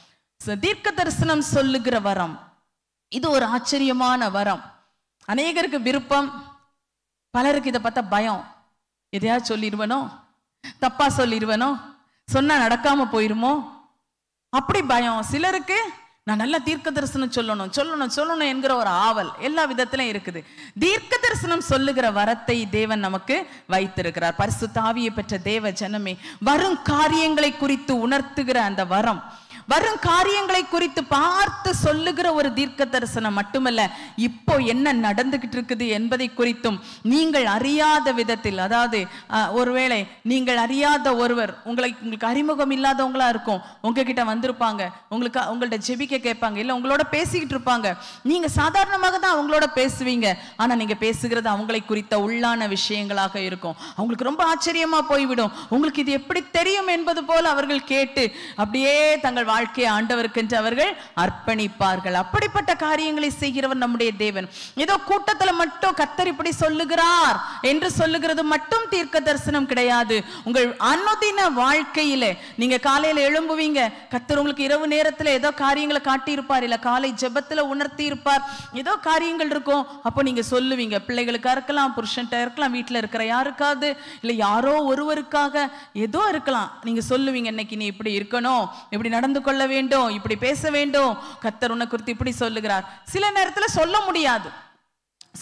தீர்க்க தரிசனம் சொல்லுகிற வரம் இது ஒரு ஆச்சரியமான வரம் அநேகருக்கு விருப்பம் பலருக்கு இதை பார்த்தா பயம் எதையா சொல்லிடுவனோ தப்பா சொல்லிடுவனோ சொன்னா நடக்காம போயிருமோ அப்படி பயம் சிலருக்கு நான் நல்லா தீர்க்க தரிசனம் சொல்லணும் சொல்லணும் சொல்லணும் என்கிற ஒரு ஆவல் எல்லா விதத்திலும் இருக்குது தீர்க்க தரிசனம் சொல்லுகிற வரத்தை தேவன் நமக்கு வைத்திருக்கிறார் பரிசு தாவிய பெற்ற தேவ ஜனமே வரும் காரியங்களை குறித்து உணர்த்துகிற அந்த வரம் வரும் காரியங்களை குறித்து பார்த்து சொல்லுகிற ஒரு தீர்க்க தரிசனம் மட்டுமல்ல இப்போ என்ன நடந்துகிட்டு இருக்குது என்பதை குறித்தும் நீங்கள் அறியாத விதத்தில் அதாவது ஒருவேளை நீங்கள் அறியாத ஒருவர் உங்களை உங்களுக்கு அறிமுகம் இல்லாதவங்களா இருக்கும் உங்ககிட்ட வந்திருப்பாங்க உங்களுக்கு உங்கள்ட்ட ஜெபிக்க கேட்பாங்க இல்லை உங்களோட பேசிக்கிட்டு இருப்பாங்க நீங்க சாதாரணமாக தான் அவங்களோட பேசுவீங்க ஆனா நீங்க பேசுகிறது அவங்களை குறித்த உள்ளான விஷயங்களாக இருக்கும் அவங்களுக்கு ரொம்ப ஆச்சரியமா போய்விடும் உங்களுக்கு இது எப்படி தெரியும் என்பது போல அவர்கள் கேட்டு அப்படியே தங்கள் வாழ்க்கையை அவர்கள் அர்ப்பணிப்பார்கள் அப்படிப்பட்ட காரியங்களை செய்கிறவர் நம்முடைய தேவன் ஏதோ கூட்டத்தில் மட்டும் கத்தர் இப்படி சொல்லுகிறார் என்று சொல்லுகிறது மட்டும் தீர்க்க தரிசனம் கிடையாது உங்கள் அனுதின வாழ்க்கையில நீங்க காலையில எழும்புவீங்க கத்தர் உங்களுக்கு இரவு நேரத்துல ஏதோ காரியங்களை காட்டியிருப்பார் இல்ல காலை ஜெபத்துல உணர்த்தி இருப்பார் ஏதோ காரியங்கள் இருக்கும் அப்போ நீங்க சொல்லுவீங்க பிள்ளைகளுக்கா இருக்கலாம் புருஷன்ட்ட இருக்கலாம் வீட்டுல இருக்கிற யாருக்காவது இல்ல யாரோ ஒருவருக்காக ஏதோ இருக்கலாம் நீங்க சொல்லுவீங்க இன்னைக்கு நீ இப்படி இருக்கணும் இப்படி நடந்து கொள்ள வேண்டும் இப்படி பேச வேண்டும் கத்தர் உன்னை குறித்து இப்படி சொல்லுகிறார் சில நேரத்துல சொல்ல முடியாது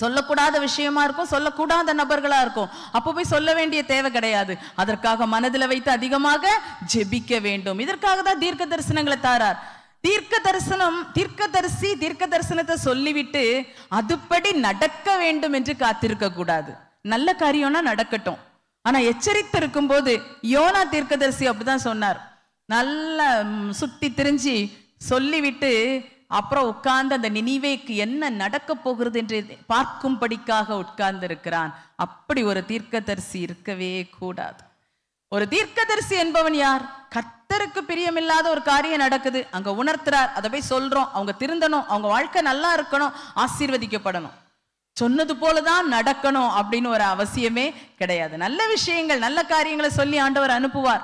சொல்லக்கூடாத விஷயமா இருக்கும் சொல்லக்கூடாத நபர்களா இருக்கும் அப்ப போய் சொல்ல வேண்டிய தேவை கிடையாது அதற்காக மனதில் வைத்து அதிகமாக ஜெபிக்க வேண்டும் இதற்காக தான் தீர்க்க தரிசனங்களை தாரார் தீர்க்க தரிசனம் தீர்க்க தரிசி தீர்க்க தரிசனத்தை சொல்லிவிட்டு அதுபடி நடக்க வேண்டும் என்று காத்திருக்க கூடாது நல்ல காரியம்னா நடக்கட்டும் ஆனா எச்சரித்து இருக்கும்போது யோனா தீர்க்கதரிசி அப்படிதான் சொன்னார் நல்லா சுத்தி திரிஞ்சு சொல்லிவிட்டு அப்புறம் உட்கார்ந்து அந்த நினைவேக்கு என்ன நடக்க போகிறது என்று பார்க்கும்படிக்காக உட்கார்ந்து இருக்கிறான் அப்படி ஒரு தீர்க்கதரிசி இருக்கவே கூடாது ஒரு தீர்க்கதரிசி என்பவன் யார் கத்தருக்கு பிரியமில்லாத ஒரு காரியம் நடக்குது அங்க உணர்த்துறார் அதை போய் சொல்றோம் அவங்க திருந்தணும் அவங்க வாழ்க்கை நல்லா இருக்கணும் ஆசீர்வதிக்கப்படணும் சொன்னது போலதான் நடக்கணும் அப்படின்னு ஒரு அவசியமே கிடையாது நல்ல விஷயங்கள் நல்ல காரியங்களை சொல்லி ஆண்டவர் அனுப்புவார்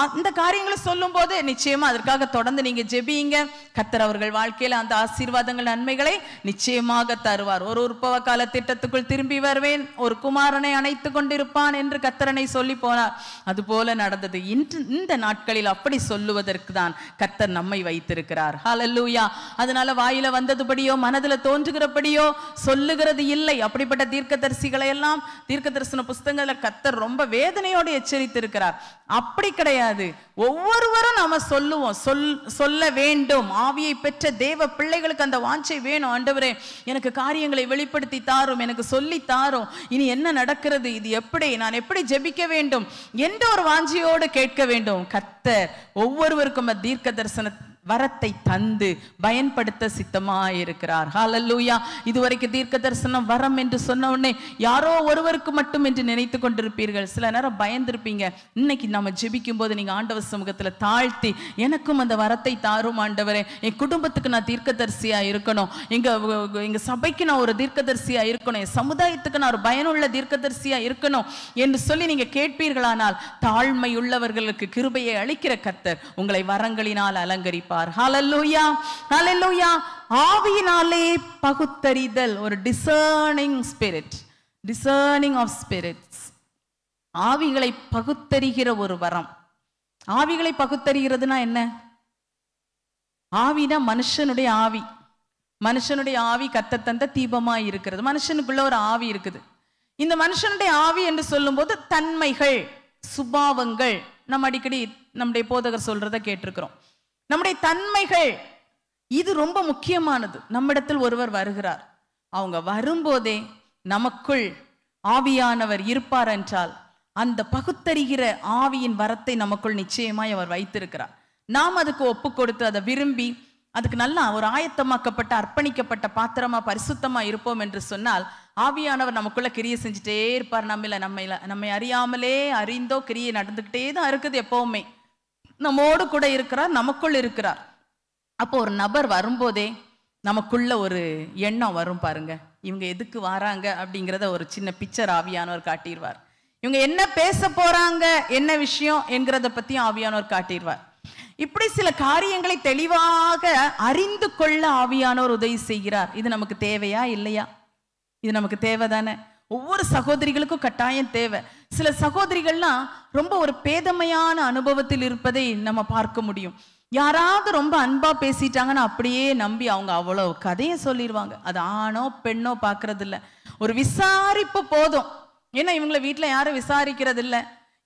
அந்த காரியங்களை சொல்லும் போது நிச்சயமா அதற்காக தொடர்ந்து நீங்க ஜெபியுங்க கத்தர் அவர்கள் வாழ்க்கையில அந்த ஆசீர்வாதங்கள் நன்மைகளை நிச்சயமாக தருவார் ஒரு உற்பவ கால திட்டத்துக்குள் திரும்பி வருவேன் ஒரு குமாரனை அணைத்து கொண்டிருப்பான் என்று கத்தரனை சொல்லி போனார் அது போல நடந்தது இன்று இந்த நாட்களில் அப்படி சொல்லுவதற்கு தான் கத்தர் நம்மை வைத்திருக்கிறார் ஹாலல்லூயா அதனால வாயில வந்ததுபடியோ மனதுல தோன்றுகிறபடியோ சொல்லுகிறது இல்லை அப்படிப்பட்ட தீர்க்க தரிசிகளை எல்லாம் தீர்க்க தரிசன புஸ்தகங்களை கத்தர் ரொம்ப வேதனையோடு எச்சரித்திருக்கிறார் அப்படி கிடையாது கிடையாது ஒவ்வொருவரும் நாம சொல்லுவோம் சொல் சொல்ல வேண்டும் ஆவியை பெற்ற தேவ பிள்ளைகளுக்கு அந்த வாஞ்சை வேணும் ஆண்டவரே எனக்கு காரியங்களை வெளிப்படுத்தி தாரும் எனக்கு சொல்லி தாரும் இனி என்ன நடக்கிறது இது எப்படி நான் எப்படி ஜெபிக்க வேண்டும் என்ற ஒரு வாஞ்சியோடு கேட்க வேண்டும் கத்தர் ஒவ்வொருவருக்கும் தீர்க்க தரிசன வரத்தை தந்து பயன்படுத்த இருக்கிறார் ஹாலல்லூயா இதுவரைக்கும் தீர்க்க தரிசனம் வரம் என்று சொன்ன உடனே யாரோ ஒருவருக்கு மட்டும் என்று நினைத்து கொண்டிருப்பீர்கள் சில நேரம் பயந்திருப்பீங்க இன்னைக்கு நம்ம ஜெபிக்கும் போது நீங்க ஆண்டவர் சமூகத்துல தாழ்த்தி எனக்கும் அந்த வரத்தை தாரும் ஆண்டவரே என் குடும்பத்துக்கு நான் தீர்க்கதரிசியா இருக்கணும் எங்க எங்க சபைக்கு நான் ஒரு தீர்க்கதரிசியா இருக்கணும் என் சமுதாயத்துக்கு நான் ஒரு பயனுள்ள தீர்க்கதரிசியா இருக்கணும் என்று சொல்லி நீங்க கேட்பீர்களானால் தாழ்மை உள்ளவர்களுக்கு கிருபையை அளிக்கிற கர்த்தர் உங்களை வரங்களினால் அலங்கரிப்பார் வைப்பார் ஹலல்லூயா ஹலல்லூயா ஆவியினாலே பகுத்தறிதல் ஒரு discerning spirit discerning of spirits ஆவிகளை பகுத்தறிகிற ஒரு வரம் ஆவிகளை பகுத்தறிகிறதுனா என்ன ஆவினா மனுஷனுடைய ஆவி மனுஷனுடைய ஆவி கத்தத்தந்த தீபமா இருக்கிறது மனுஷனுக்குள்ள ஒரு ஆவி இருக்குது இந்த மனுஷனுடைய ஆவி என்று சொல்லும்போது தன்மைகள் சுபாவங்கள் நம்ம அடிக்கடி நம்முடைய போதகர் சொல்றதை கேட்டிருக்கிறோம் நம்முடைய தன்மைகள் இது ரொம்ப முக்கியமானது நம்மிடத்தில் ஒருவர் வருகிறார் அவங்க வரும்போதே நமக்குள் ஆவியானவர் இருப்பார் என்றால் அந்த பகுத்தறிகிற ஆவியின் வரத்தை நமக்குள் நிச்சயமாய் அவர் வைத்திருக்கிறார் நாம் அதுக்கு ஒப்பு கொடுத்து அதை விரும்பி அதுக்கு நல்லா ஒரு ஆயத்தமாக்கப்பட்ட அர்ப்பணிக்கப்பட்ட பாத்திரமா பரிசுத்தமா இருப்போம் என்று சொன்னால் ஆவியானவர் நமக்குள்ள கிரியை செஞ்சுட்டே இருப்பார் நம்மள நம்ம நம்மை அறியாமலே அறிந்தோ கிரியை நடந்துக்கிட்டே தான் இருக்குது எப்பவுமே நம்மோடு கூட இருக்கிறார் நமக்குள் இருக்கிறார் அப்போ ஒரு நபர் வரும்போதே நமக்குள்ள ஒரு எண்ணம் வரும் பாருங்க இவங்க எதுக்கு வராங்க அப்படிங்கிறத ஒரு சின்ன பிக்சர் ஆவியானவர் காட்டிடுவார் இவங்க என்ன பேச போறாங்க என்ன விஷயம் என்கிறத பத்தியும் ஆவியானவர் காட்டிடுவார் இப்படி சில காரியங்களை தெளிவாக அறிந்து கொள்ள ஆவியானோர் உதவி செய்கிறார் இது நமக்கு தேவையா இல்லையா இது நமக்கு தேவை தானே ஒவ்வொரு சகோதரிகளுக்கும் கட்டாயம் தேவை சில சகோதரிகள்லாம் ரொம்ப ஒரு பேதமையான அனுபவத்தில் இருப்பதை நம்ம பார்க்க முடியும் யாராவது ரொம்ப அன்பா பேசிட்டாங்கன்னு அப்படியே நம்பி அவங்க அவ்வளோ கதையை சொல்லிடுவாங்க அது ஆணோ பெண்ணோ பார்க்கறது இல்லை ஒரு விசாரிப்பு போதும் ஏன்னா இவங்களை வீட்டில் யாரும் விசாரிக்கிறது இல்லை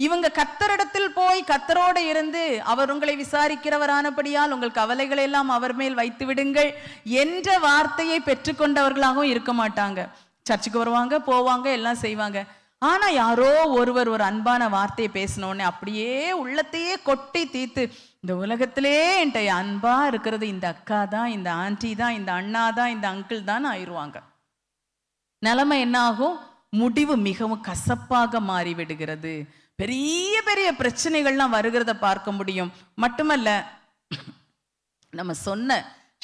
இவங்க கத்தரிடத்தில் போய் கத்தரோடு இருந்து அவர் உங்களை விசாரிக்கிறவரானபடியால் உங்கள் கவலைகளை எல்லாம் அவர் மேல் வைத்து விடுங்கள் என்ற வார்த்தையை பெற்றுக்கொண்டவர்களாகவும் இருக்க மாட்டாங்க சர்ச்சுக்கு வருவாங்க போவாங்க எல்லாம் செய்வாங்க ஆனா யாரோ ஒருவர் ஒரு அன்பான வார்த்தையை பேசினோடனே அப்படியே உள்ளத்தையே கொட்டி தீத்து இந்த உலகத்திலே என்கிட்ட அன்பா இருக்கிறது இந்த அக்கா தான் இந்த ஆண்டி தான் இந்த அண்ணா தான் இந்த அங்கிள் தான் ஆயிடுவாங்க நிலைமை என்ன ஆகும் முடிவு மிகவும் கசப்பாக மாறிவிடுகிறது பெரிய பெரிய பிரச்சனைகள்லாம் வருகிறத பார்க்க முடியும் மட்டுமல்ல நம்ம சொன்ன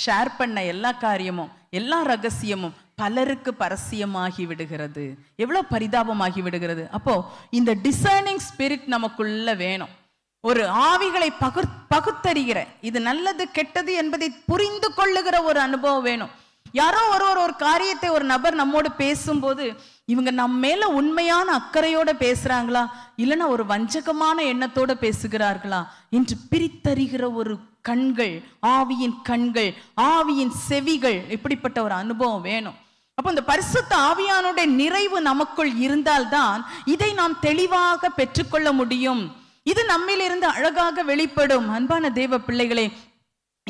ஷேர் பண்ண எல்லா காரியமும் எல்லா ரகசியமும் பலருக்கு பரசியமாகி விடுகிறது எவ்வளோ பரிதாபமாகி விடுகிறது அப்போ இந்த டிசர்னிங் ஸ்பிரிட் நமக்குள்ள வேணும் ஒரு ஆவிகளை பகுர் பகுத்தறிகிற இது நல்லது கெட்டது என்பதை புரிந்து கொள்ளுகிற ஒரு அனுபவம் வேணும் யாரோ ஒரு ஒரு ஒரு காரியத்தை ஒரு நபர் நம்மோடு பேசும்போது இவங்க நம்ம மேல உண்மையான அக்கறையோட பேசுறாங்களா இல்லைன்னா ஒரு வஞ்சகமான எண்ணத்தோட பேசுகிறார்களா என்று பிரித்தறிகிற ஒரு கண்கள் ஆவியின் கண்கள் ஆவியின் செவிகள் இப்படிப்பட்ட ஒரு அனுபவம் வேணும் அப்போ இந்த பரிசுத்த ஆவியானுடைய நிறைவு நமக்குள் இருந்தால்தான் இதை நாம் தெளிவாக பெற்றுக்கொள்ள முடியும் இது நம்மிலிருந்து அழகாக வெளிப்படும் அன்பான தெய்வ பிள்ளைகளே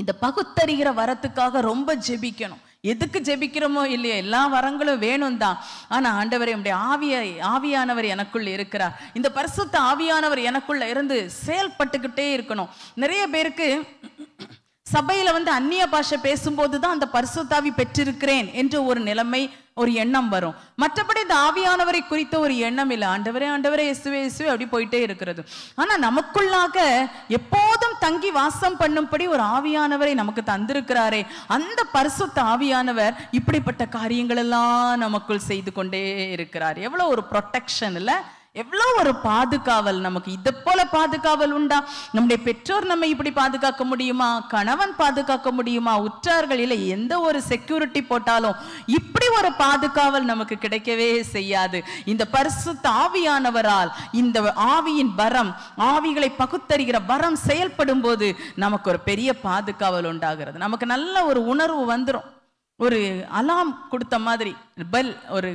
இந்த பகுத்தறிகிற வரத்துக்காக ரொம்ப ஜெபிக்கணும் எதுக்கு ஜெபிக்கிறோமோ இல்லையோ எல்லா வரங்களும் வேணும் தான் ஆனால் ஆண்டவரே உடைய ஆவிய ஆவியானவர் எனக்குள்ள இருக்கிறார் இந்த பரிசுத்த ஆவியானவர் எனக்குள்ள இருந்து செயல்பட்டுக்கிட்டே இருக்கணும் நிறைய பேருக்கு சபையில வந்து அந்நிய பாஷை பேசும்போது தான் அந்த பரிசுத்தாவி பெற்றிருக்கிறேன் என்ற ஒரு நிலைமை ஒரு எண்ணம் வரும் மற்றபடி இந்த ஆவியானவரை குறித்த ஒரு எண்ணம் இல்லை ஆண்டவரே ஆண்டவரே இயேசுவே இயேசுவே அப்படி போயிட்டே இருக்கிறது ஆனால் நமக்குள்ளாக எப்போதும் தங்கி வாசம் பண்ணும்படி ஒரு ஆவியானவரை நமக்கு தந்திருக்கிறாரே அந்த பரிசுத்த ஆவியானவர் இப்படிப்பட்ட காரியங்கள் எல்லாம் நமக்குள் செய்து கொண்டே இருக்கிறார் எவ்வளோ ஒரு ப்ரொட்டக்ஷன் இல்லை எவ்வளோ ஒரு பாதுகாவல் நமக்கு இதை போல பாதுகாவல் உண்டா நம்முடைய பெற்றோர் நம்ம இப்படி பாதுகாக்க முடியுமா கணவன் பாதுகாக்க முடியுமா உற்றார்களில் எந்த ஒரு செக்யூரிட்டி போட்டாலும் இப்படி ஒரு பாதுகாவல் நமக்கு கிடைக்கவே செய்யாது இந்த பரிசு ஆவியானவரால் இந்த ஆவியின் வரம் ஆவிகளை பகுத்தறிகிற வரம் செயல்படும் போது நமக்கு ஒரு பெரிய பாதுகாவல் உண்டாகிறது நமக்கு நல்ல ஒரு உணர்வு வந்துடும் ஒரு அலாம் கொடுத்த மாதிரி பல் ஒரு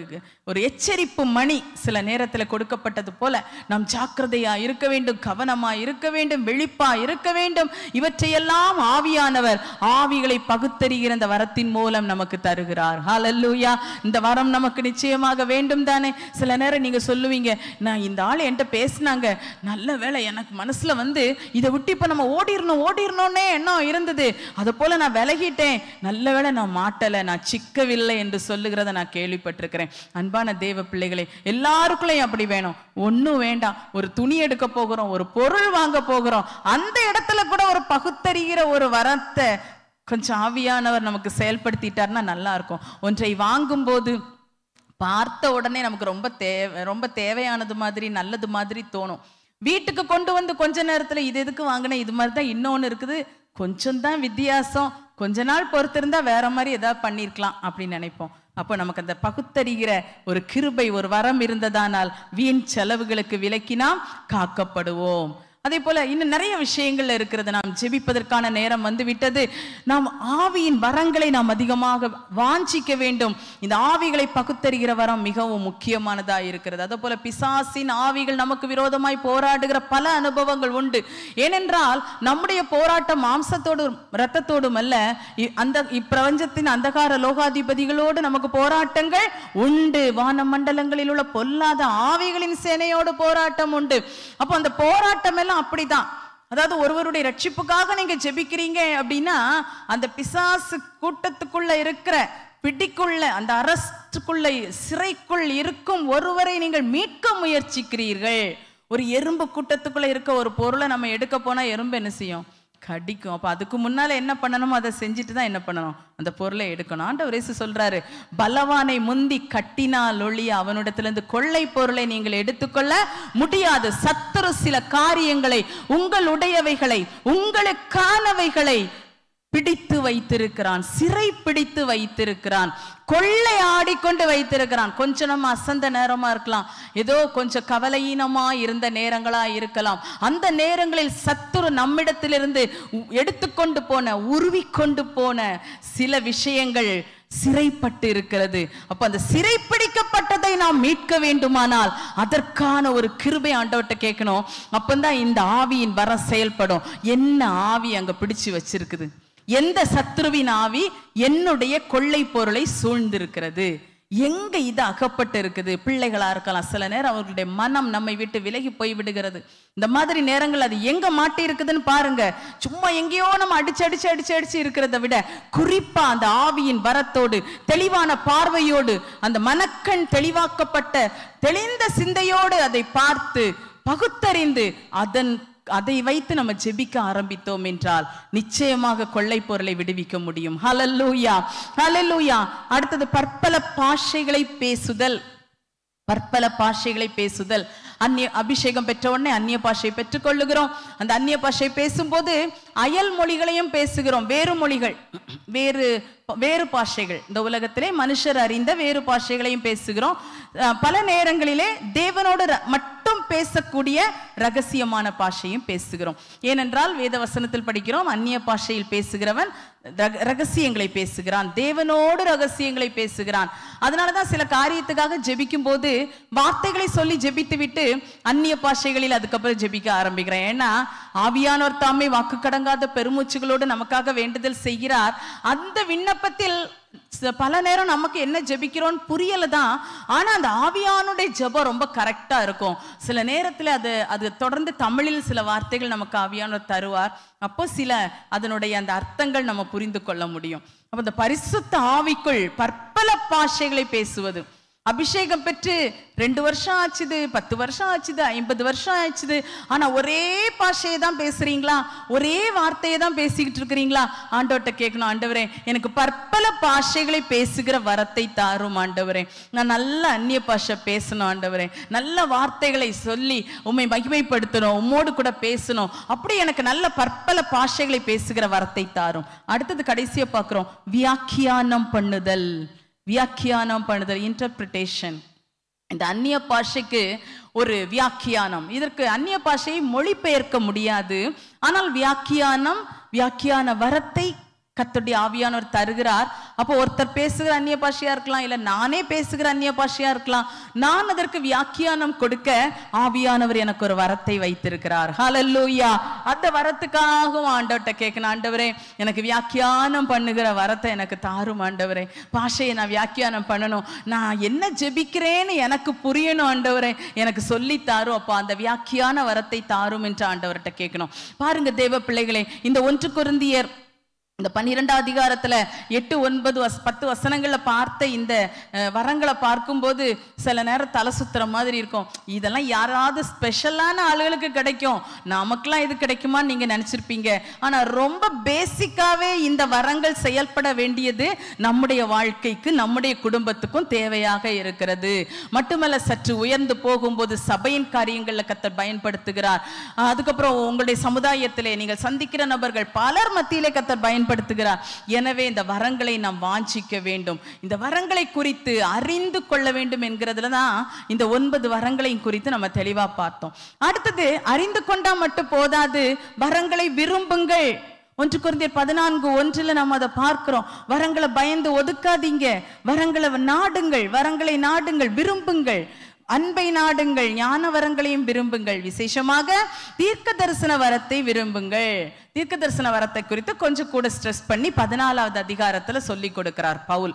ஒரு எச்சரிப்பு மணி சில நேரத்தில் கொடுக்கப்பட்டது போல நாம் ஜாக்கிரதையா இருக்க வேண்டும் கவனமா இருக்க வேண்டும் வெளிப்பா இருக்க வேண்டும் இவற்றையெல்லாம் ஆவியானவர் ஆவிகளை பகுத்தறிகிற இந்த வரத்தின் மூலம் நமக்கு தருகிறார் ஹாலல்லூயா இந்த வரம் நமக்கு நிச்சயமாக வேண்டும் தானே சில நேரம் நீங்க சொல்லுவீங்க நான் இந்த ஆள் என்கிட்ட பேசினாங்க நல்ல வேலை எனக்கு மனசுல வந்து இதை விட்டு இப்போ நம்ம ஓடிடணும் ஓடிடணும்னே எண்ணம் இருந்தது அதை போல நான் விலகிட்டேன் நல்ல வேலை நான் மாட்டலை நான் சிக்கவில்லை என்று சொல்லுகிறத நான் நான் கேள்விப்பட்டிருக்கிறேன் அன்பான தேவ பிள்ளைகளே எல்லாருக்குள்ளையும் அப்படி வேணும் ஒன்றும் வேண்டாம் ஒரு துணி எடுக்க போகிறோம் ஒரு பொருள் வாங்க போகிறோம் அந்த இடத்துல கூட ஒரு பகுத்தறிகிற ஒரு வரத்தை கொஞ்சம் ஆவியானவர் நமக்கு செயல்படுத்திட்டார்னா நல்லா இருக்கும் ஒன்றை வாங்கும்போது பார்த்த உடனே நமக்கு ரொம்ப தேவை ரொம்ப தேவையானது மாதிரி நல்லது மாதிரி தோணும் வீட்டுக்கு கொண்டு வந்து கொஞ்ச நேரத்துல இது எதுக்கு வாங்கினேன் இது மாதிரி தான் இன்னொன்று இருக்குது கொஞ்சம் தான் வித்தியாசம் கொஞ்ச நாள் பொறுத்திருந்தா வேற மாதிரி ஏதாவது பண்ணியிருக்கலாம் அப்படின்னு நினைப்போம் அப்போ நமக்கு அந்த பகுத்தறிகிற ஒரு கிருபை ஒரு வரம் இருந்ததானால் வீண் செலவுகளுக்கு விலக்கினால் காக்கப்படுவோம் அதே போல இன்னும் நிறைய விஷயங்கள்ல இருக்கிறது நாம் ஜெபிப்பதற்கான நேரம் வந்துவிட்டது நாம் ஆவியின் வரங்களை நாம் அதிகமாக வாஞ்சிக்க வேண்டும் இந்த ஆவிகளை பகுத்தறிகிற வரம் மிகவும் முக்கியமானதா இருக்கிறது அதே போல பிசாசின் ஆவிகள் நமக்கு விரோதமாய் போராடுகிற பல அனுபவங்கள் உண்டு ஏனென்றால் நம்முடைய போராட்டம் மாம்சத்தோடும் இரத்தத்தோடும் அல்ல அந்த இப்பிரபஞ்சத்தின் அந்தகார லோகாதிபதிகளோடு நமக்கு போராட்டங்கள் உண்டு வான மண்டலங்களில் உள்ள பொல்லாத ஆவிகளின் சேனையோடு போராட்டம் உண்டு அப்போ அந்த போராட்டம் அதெல்லாம் அப்படிதான் அதாவது ஒருவருடைய ரட்சிப்புக்காக நீங்க ஜெபிக்கிறீங்க அப்படின்னா அந்த பிசாசு கூட்டத்துக்குள்ள இருக்கிற பிடிக்குள்ள அந்த அரசுக்குள்ள சிறைக்குள் இருக்கும் ஒருவரை நீங்கள் மீட்க முயற்சிக்கிறீர்கள் ஒரு எறும்பு கூட்டத்துக்குள்ள இருக்க ஒரு பொருளை நம்ம எடுக்க போனா எறும்பு என்ன செய்யும் கடிக்கும் அப்போ அதுக்கு முன்னால் என்ன பண்ணணுமோ அதை செஞ்சுட்டு தான் என்ன பண்ணணும் அந்த பொருளை எடுக்கணும் ஆண்டவர் இயேசு சொல்கிறாரு பலவானை முந்தி கட்டினால் ஒழிய அவனிடத்திலிருந்து கொள்ளை பொருளை நீங்கள் எடுத்துக்கொள்ள முடியாது சத்துரு சில காரியங்களை உங்களுடையவைகளை உங்களுக்கானவைகளை பிடித்து வைத்திருக்கிறான் சிறை பிடித்து வைத்திருக்கிறான் கொள்ளை ஆடிக்கொண்டு வைத்திருக்கிறான் கொஞ்ச நம்ம அசந்த நேரமா இருக்கலாம் ஏதோ கொஞ்சம் கவலையீனமா இருந்த நேரங்களா இருக்கலாம் அந்த நேரங்களில் சத்துரு நம்மிடத்திலிருந்து எடுத்துக்கொண்டு போன உருவி கொண்டு போன சில விஷயங்கள் சிறைப்பட்டு இருக்கிறது அப்ப அந்த சிறை பிடிக்கப்பட்டதை நாம் மீட்க வேண்டுமானால் அதற்கான ஒரு கிருபை ஆண்டவர்கிட்ட கேட்கணும் அப்பந்தான் இந்த ஆவியின் வர செயல்படும் என்ன ஆவி அங்க பிடிச்சு வச்சிருக்குது எந்த சத்ருவின் ஆவி என்னுடைய கொள்ளை பொருளை சூழ்ந்திருக்கிறது எங்க இது அகப்பட்டு இருக்குது பிள்ளைகளா இருக்கலாம் சில நேரம் அவர்களுடைய மனம் நம்மை விட்டு விலகி போய் விடுகிறது இந்த மாதிரி நேரங்கள் அது எங்க மாட்டி இருக்குதுன்னு பாருங்க சும்மா எங்கேயோ நம்ம அடிச்சு அடிச்சு அடிச்சு அடிச்சு இருக்கிறத விட குறிப்பா அந்த ஆவியின் வரத்தோடு தெளிவான பார்வையோடு அந்த மனக்கண் தெளிவாக்கப்பட்ட தெளிந்த சிந்தையோடு அதை பார்த்து பகுத்தறிந்து அதன் அதை வைத்து நம்ம ஜெபிக்க ஆரம்பித்தோம் என்றால் நிச்சயமாக கொள்ளை பொருளை விடுவிக்க முடியும் ஹலல்லூயா ஹலல்லூயா அடுத்தது பற்பல பாஷைகளை பேசுதல் பற்பல பாஷைகளை பேசுதல் அந்நிய அபிஷேகம் பெற்ற உடனே அந்நிய பாஷை பெற்றுக்கொள்ளுகிறோம் அந்த அந்நிய பாஷை பேசும்போது அயல் மொழிகளையும் பேசுகிறோம் வேறு மொழிகள் வேறு வேறு பாஷைகள் இந்த உலகத்திலே மனுஷர் அறிந்த வேறு பாஷைகளையும் பேசுகிறோம் பல நேரங்களிலே தேவனோடு மட்டும் பேசக்கூடிய ரகசியமான பாஷையும் பேசுகிறோம் ஏனென்றால் வேத வசனத்தில் படிக்கிறோம் அந்நிய பாஷையில் பேசுகிறவன் ரகசியங்களை பேசுகிறான் தேவனோடு ரகசியங்களை பேசுகிறான் அதனாலதான் சில காரியத்துக்காக ஜெபிக்கும் போது வார்த்தைகளை சொல்லி ஜெபித்து விட்டு அந்நிய பாஷைகளில் அதுக்கப்புறம் ஜெபிக்க ஆரம்பிக்கிறேன் ஏன்னா ஆவியானோர் தாமே வாக்கு கடங்காத பெருமூச்சுகளோடு நமக்காக வேண்டுதல் செய்கிறார் அந்த விண்ணப்பத்தில் பல நேரம் நமக்கு என்ன ஜெபிக்கிறோம் புரியல தான் ஆனா அந்த ஆவியானுடைய ஜெபம் ரொம்ப கரெக்டா இருக்கும் சில நேரத்துல அது அது தொடர்ந்து தமிழில் சில வார்த்தைகள் நமக்கு ஆவியானோர் தருவார் அப்போ சில அதனுடைய அந்த அர்த்தங்கள் நம்ம புரிந்து கொள்ள முடியும் அப்போ இந்த பரிசுத்த ஆவிக்குள் பற்பல பாஷைகளை பேசுவது அபிஷேகம் பெற்று ரெண்டு வருஷம் ஆச்சுது பத்து வருஷம் ஆச்சுது ஐம்பது வருஷம் ஆச்சுது ஆனா ஒரே பாஷையை தான் பேசுறீங்களா ஒரே வார்த்தையை தான் பேசிக்கிட்டு இருக்கிறீங்களா ஆண்டவர்கிட்ட கேட்கணும் ஆண்டவரே எனக்கு பற்பல பாஷைகளை பேசுகிற வரத்தை தாரும் ஆண்டவரே நான் நல்ல அந்நிய பாஷை பேசணும் ஆண்டவரே நல்ல வார்த்தைகளை சொல்லி உண்மை மகிமைப்படுத்தணும் உம்மோடு கூட பேசணும் அப்படி எனக்கு நல்ல பற்பல பாஷைகளை பேசுகிற வரத்தை தாரும் அடுத்தது கடைசியை பார்க்குறோம் வியாக்கியானம் பண்ணுதல் வியாக்கியானம் பண்ணுதல் இன்டர்பிரிட்டேஷன் இந்த அந்நிய பாஷைக்கு ஒரு வியாக்கியானம் இதற்கு அந்நிய பாஷையை மொழிபெயர்க்க முடியாது ஆனால் வியாக்கியானம் வியாக்கியான வரத்தை கத்துடைய ஆவியானவர் தருகிறார் அப்போ ஒருத்தர் பேசுகிற அந்நிய பாஷையா இருக்கலாம் இல்ல நானே பேசுகிற அந்நிய பாஷையா இருக்கலாம் நான் அதற்கு வியாக்கியானம் கொடுக்க ஆவியானவர் எனக்கு ஒரு வரத்தை வைத்திருக்கிறார் ஹலல்லூயா அந்த வரத்துக்காகவும் ஆண்டவர்கிட்ட கேட்கணும் ஆண்டவரே எனக்கு வியாக்கியானம் பண்ணுகிற வரத்தை எனக்கு தாரும் ஆண்டவரே பாஷையை நான் வியாக்கியானம் பண்ணணும் நான் என்ன ஜெபிக்கிறேன்னு எனக்கு புரியணும் ஆண்டவரே எனக்கு சொல்லி தாரும் அப்போ அந்த வியாக்கியான வரத்தை தாரும் என்று ஆண்டவர்கிட்ட கேட்கணும் பாருங்க தேவ பிள்ளைகளே இந்த ஒன்று குருந்தியர் இந்த பன்னிரெண்டாம் அதிகாரத்தில் எட்டு ஒன்பது வஸ் பத்து வசனங்களில் பார்த்த இந்த வரங்களை பார்க்கும்போது சில நேரம் தலை சுத்துற மாதிரி இருக்கும் இதெல்லாம் யாராவது ஸ்பெஷலான ஆளுகளுக்கு கிடைக்கும் நமக்கெல்லாம் இது கிடைக்குமான்னு நீங்கள் நினச்சிருப்பீங்க ஆனால் ரொம்ப பேசிக்காகவே இந்த வரங்கள் செயல்பட வேண்டியது நம்முடைய வாழ்க்கைக்கு நம்முடைய குடும்பத்துக்கும் தேவையாக இருக்கிறது மட்டுமல்ல சற்று உயர்ந்து போகும்போது சபையின் காரியங்களில் கத்தர் பயன்படுத்துகிறார் அதுக்கப்புறம் உங்களுடைய சமுதாயத்திலே நீங்கள் சந்திக்கிற நபர்கள் பலர் மத்தியிலே கத்தர் பயன் பயன்படுத்துகிறார் எனவே இந்த வரங்களை நாம் வாஞ்சிக்க வேண்டும் இந்த வரங்களை குறித்து அறிந்து கொள்ள வேண்டும் என்கிறதுல தான் இந்த ஒன்பது வரங்களையும் குறித்து நம்ம தெளிவாக பார்த்தோம் அடுத்தது அறிந்து கொண்டா மட்டும் போதாது வரங்களை விரும்புங்கள் ஒன்று குறைந்த பதினான்கு ஒன்றில் நம்ம அதை பார்க்கிறோம் வரங்களை பயந்து ஒதுக்காதீங்க வரங்களை நாடுங்கள் வரங்களை நாடுங்கள் விரும்புங்கள் அன்பை நாடுங்கள் ஞான வரங்களையும் விரும்புங்கள் விசேஷமாக தீர்க்க தரிசன வரத்தை விரும்புங்கள் தீர்க்க தரிசன வரத்தை குறித்து கொஞ்சம் கூட ஸ்ட்ரெஸ் பண்ணி பதினாலாவது அதிகாரத்துல சொல்லி கொடுக்கிறார் பவுல்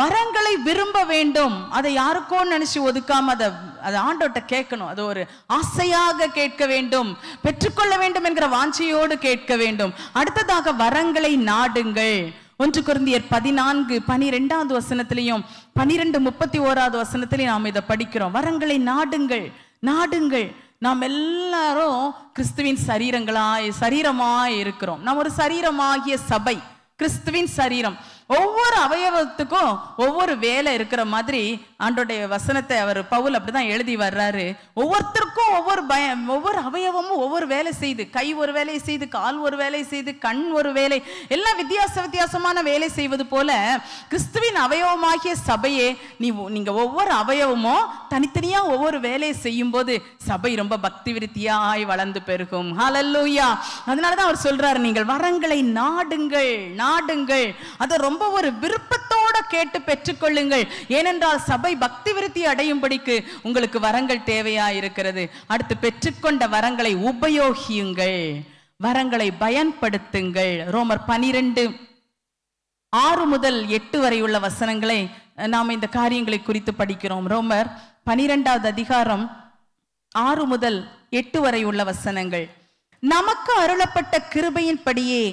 வரங்களை விரும்ப வேண்டும் அதை யாருக்கோ நினைச்சு ஒதுக்காம அதை அதை ஆண்டோட்ட கேட்கணும் அது ஒரு ஆசையாக கேட்க வேண்டும் பெற்றுக்கொள்ள வேண்டும் என்கிற வாஞ்சியோடு கேட்க வேண்டும் அடுத்ததாக வரங்களை நாடுங்கள் ஒன்று குருந்தியர் பதினான்கு பனிரெண்டாவது வசனத்திலையும் பனிரெண்டு முப்பத்தி ஓராவது வசனத்திலையும் நாம் இதை படிக்கிறோம் வரங்களை நாடுங்கள் நாடுங்கள் நாம் எல்லாரும் கிறிஸ்துவின் சரீரங்களாய் சரீரமாய் இருக்கிறோம் நாம் ஒரு சரீரமாகிய சபை கிறிஸ்துவின் சரீரம் ஒவ்வொரு அவயவத்துக்கும் ஒவ்வொரு வேலை இருக்கிற மாதிரி ஆண்டோடைய வசனத்தை அவர் பவுல் அப்படிதான் எழுதி வர்றாரு ஒவ்வொருத்தருக்கும் ஒவ்வொரு பயம் ஒவ்வொரு அவயவமும் ஒவ்வொரு வேலை செய்யுது கை ஒரு வேலை செய்யுது கால் ஒரு வேலை செய்து கண் ஒரு வேலை எல்லாம் வித்தியாச வித்தியாசமான வேலை செய்வது போல கிறிஸ்துவின் அவயவமாகிய சபையே நீ நீங்க ஒவ்வொரு அவயவமும் தனித்தனியா ஒவ்வொரு வேலையை செய்யும் போது சபை ரொம்ப பக்தி விருத்தியாய் வளர்ந்து பெருகும் அதனாலதான் அவர் சொல்றாரு நீங்கள் வரங்களை நாடுங்கள் நாடுங்கள் அதை ரொம்ப ரொம்ப ஒரு விருப்பத்தோட கேட்டு பெற்றுக்கொள்ளுங்கள் ஏனென்றால் சபை பக்தி விருத்தி அடையும்படிக்கு உங்களுக்கு வரங்கள் தேவையா இருக்கிறது அடுத்து பெற்றுக்கொண்ட வரங்களை உபயோகியுங்கள் வரங்களை பயன்படுத்துங்கள் ரோமர் பனிரெண்டு ஆறு முதல் எட்டு வரை உள்ள வசனங்களை நாம் இந்த காரியங்களை குறித்து படிக்கிறோம் ரோமர் பனிரெண்டாவது அதிகாரம் ஆறு முதல் எட்டு வரை உள்ள வசனங்கள் நமக்கு அருளப்பட்ட கிருபையின்படியே படியே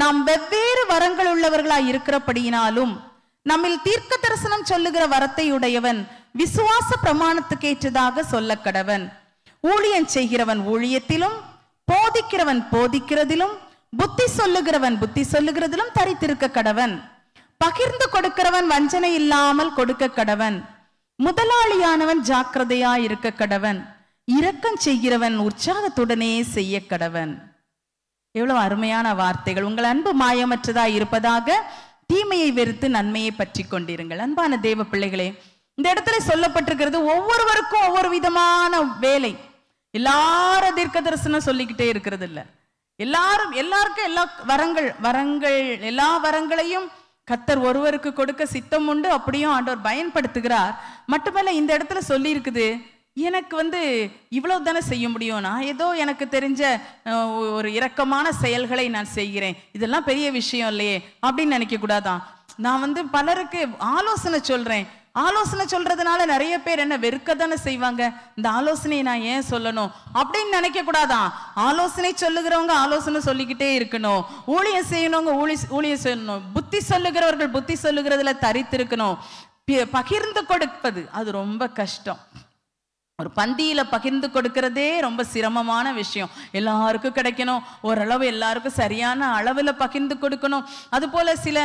நாம் வெவ்வேறு வரங்கள் உள்ளவர்களாய் இருக்கிறபடியினாலும் நம்மில் தீர்க்க தரிசனம் சொல்லுகிற வரத்தை உடையவன் விசுவாச பிரமாணத்துக்கு ஏற்றதாக சொல்ல கடவன் ஊழியன் செய்கிறவன் ஊழியத்திலும் போதிக்கிறவன் போதிக்கிறதிலும் புத்தி சொல்லுகிறவன் புத்தி சொல்லுகிறதிலும் தரித்திருக்க கடவன் பகிர்ந்து கொடுக்கிறவன் வஞ்சனை இல்லாமல் கொடுக்க கடவன் முதலாளியானவன் ஜாக்கிரதையா இருக்க கடவன் இரக்கம் செய்கிறவன் உற்சாகத்துடனே செய்ய கடவன் எவ்வளவு அருமையான வார்த்தைகள் உங்கள் அன்பு மாயமற்றதா இருப்பதாக தீமையை வெறுத்து நன்மையை பற்றி கொண்டிருங்கள் அன்பான தேவ பிள்ளைகளே இந்த இடத்துல சொல்லப்பட்டிருக்கிறது ஒவ்வொருவருக்கும் ஒவ்வொரு விதமான வேலை எல்லாரும் தீர்க்க தரிசனம் சொல்லிக்கிட்டே இருக்கிறது இல்ல எல்லாரும் எல்லாருக்கும் எல்லா வரங்கள் வரங்கள் எல்லா வரங்களையும் கத்தர் ஒருவருக்கு கொடுக்க சித்தம் உண்டு அப்படியும் ஆண்டவர் பயன்படுத்துகிறார் மட்டுமல்ல இந்த இடத்துல சொல்லி இருக்குது எனக்கு வந்து இவ்வளவு தானே செய்ய முடியும் நான் ஏதோ எனக்கு தெரிஞ்ச ஒரு இரக்கமான செயல்களை நான் செய்கிறேன் இதெல்லாம் பெரிய விஷயம் இல்லையே அப்படின்னு கூடாதான் நான் வந்து பலருக்கு ஆலோசனை சொல்கிறேன் ஆலோசனை சொல்றதுனால நிறைய பேர் என்ன வெறுக்க தானே செய்வாங்க இந்த ஆலோசனையை நான் ஏன் சொல்லணும் அப்படின்னு நினைக்க கூடாதான் ஆலோசனை சொல்லுகிறவங்க ஆலோசனை சொல்லிக்கிட்டே இருக்கணும் ஊழியம் செய்யணுங்க ஊழி ஊழியம் சொல்லணும் புத்தி சொல்லுகிறவர்கள் புத்தி சொல்லுகிறதுல தரித்திருக்கணும் பகிர்ந்து கொடுப்பது அது ரொம்ப கஷ்டம் ஒரு பந்தியில் பகிர்ந்து கொடுக்கறதே ரொம்ப சிரமமான விஷயம் எல்லாருக்கும் கிடைக்கணும் ஓரளவு எல்லாருக்கும் சரியான அளவில் பகிர்ந்து கொடுக்கணும் அதுபோல் சில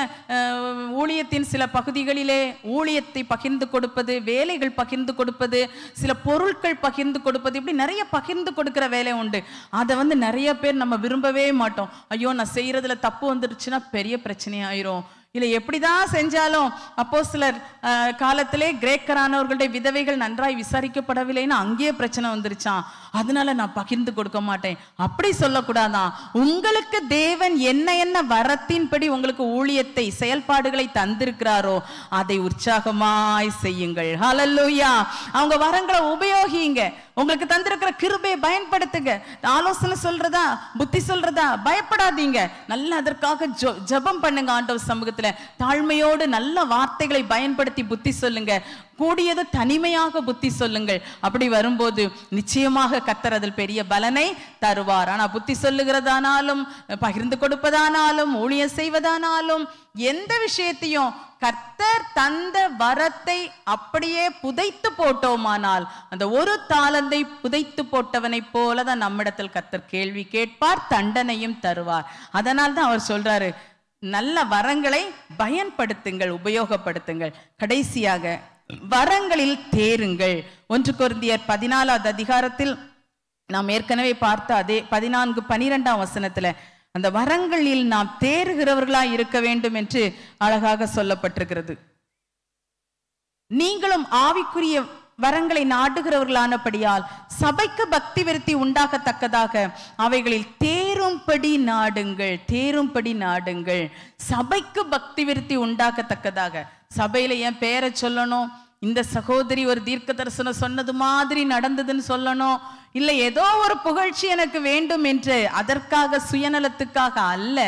ஊழியத்தின் சில பகுதிகளிலே ஊழியத்தை பகிர்ந்து கொடுப்பது வேலைகள் பகிர்ந்து கொடுப்பது சில பொருட்கள் பகிர்ந்து கொடுப்பது இப்படி நிறைய பகிர்ந்து கொடுக்குற வேலை உண்டு அதை வந்து நிறைய பேர் நம்ம விரும்பவே மாட்டோம் ஐயோ நான் செய்கிறதுல தப்பு வந்துடுச்சுன்னா பெரிய பிரச்சனையாயிரும் இல்லை எப்படி தான் செஞ்சாலும் அப்போ சிலர் காலத்திலே கிரேக்கரானவர்களுடைய விதவைகள் நன்றாய் விசாரிக்கப்படவில்லைன்னு அங்கேயே பிரச்சனை வந்துருச்சான் அதனால நான் பகிர்ந்து கொடுக்க மாட்டேன் அப்படி சொல்லக்கூடாதான் உங்களுக்கு தேவன் என்ன என்ன வரத்தின்படி உங்களுக்கு ஊழியத்தை செயல்பாடுகளை தந்திருக்கிறாரோ அதை உற்சாகமாய் செய்யுங்கள் ஹலல்லூயா அவங்க வரங்களை உபயோகிங்க உங்களுக்கு தந்திருக்கிற கிருபையை பயன்படுத்துங்க ஆலோசனை சொல்றதா புத்தி சொல்றதா பயப்படாதீங்க நல்லா அதற்காக ஜபம் பண்ணுங்க ஆண்டவர் சமூகத்துல தாழ்மையோடு நல்ல வார்த்தைகளை பயன்படுத்தி புத்தி சொல்லுங்க கூடியது தனிமையாக புத்தி சொல்லுங்கள் அப்படி வரும்போது நிச்சயமாக கத்தர் அதில் பெரிய பலனை தருவார் ஆனால் புத்தி சொல்லுகிறதானாலும் பகிர்ந்து கொடுப்பதானாலும் ஊழியம் செய்வதானாலும் எந்த விஷயத்தையும் கர்த்தர் தந்த வரத்தை அப்படியே புதைத்து போட்டோமானால் அந்த ஒரு தாளந்தை புதைத்து போட்டவனை போல தான் நம்மிடத்தில் கர்த்தர் கேள்வி கேட்பார் தண்டனையும் தருவார் அதனால் தான் அவர் சொல்றாரு நல்ல வரங்களை பயன்படுத்துங்கள் உபயோகப்படுத்துங்கள் கடைசியாக வரங்களில் தேருங்கள் ஒன்று குருந்தியர் பதினாலாவது அதிகாரத்தில் நாம் ஏற்கனவே பார்த்த அதே பதினான்கு பனிரெண்டாம் வசனத்துல அந்த வரங்களில் நாம் தேறுகிறவர்களா இருக்க வேண்டும் என்று அழகாக சொல்லப்பட்டிருக்கிறது நீங்களும் ஆவிக்குரிய வரங்களை நாடுகிறவர்களானபடியால் சபைக்கு பக்தி விருத்தி உண்டாகத்தக்கதாக அவைகளில் தேரும்படி நாடுங்கள் தேரும்படி நாடுங்கள் சபைக்கு பக்தி விருத்தி உண்டாகத்தக்கதாக சபையில என் பேரை சொல்லணும் இந்த சகோதரி ஒரு தீர்க்க தரிசனம் சொன்னது மாதிரி நடந்ததுன்னு சொல்லணும் இல்லை ஏதோ ஒரு புகழ்ச்சி எனக்கு வேண்டும் என்று அதற்காக சுயநலத்துக்காக அல்ல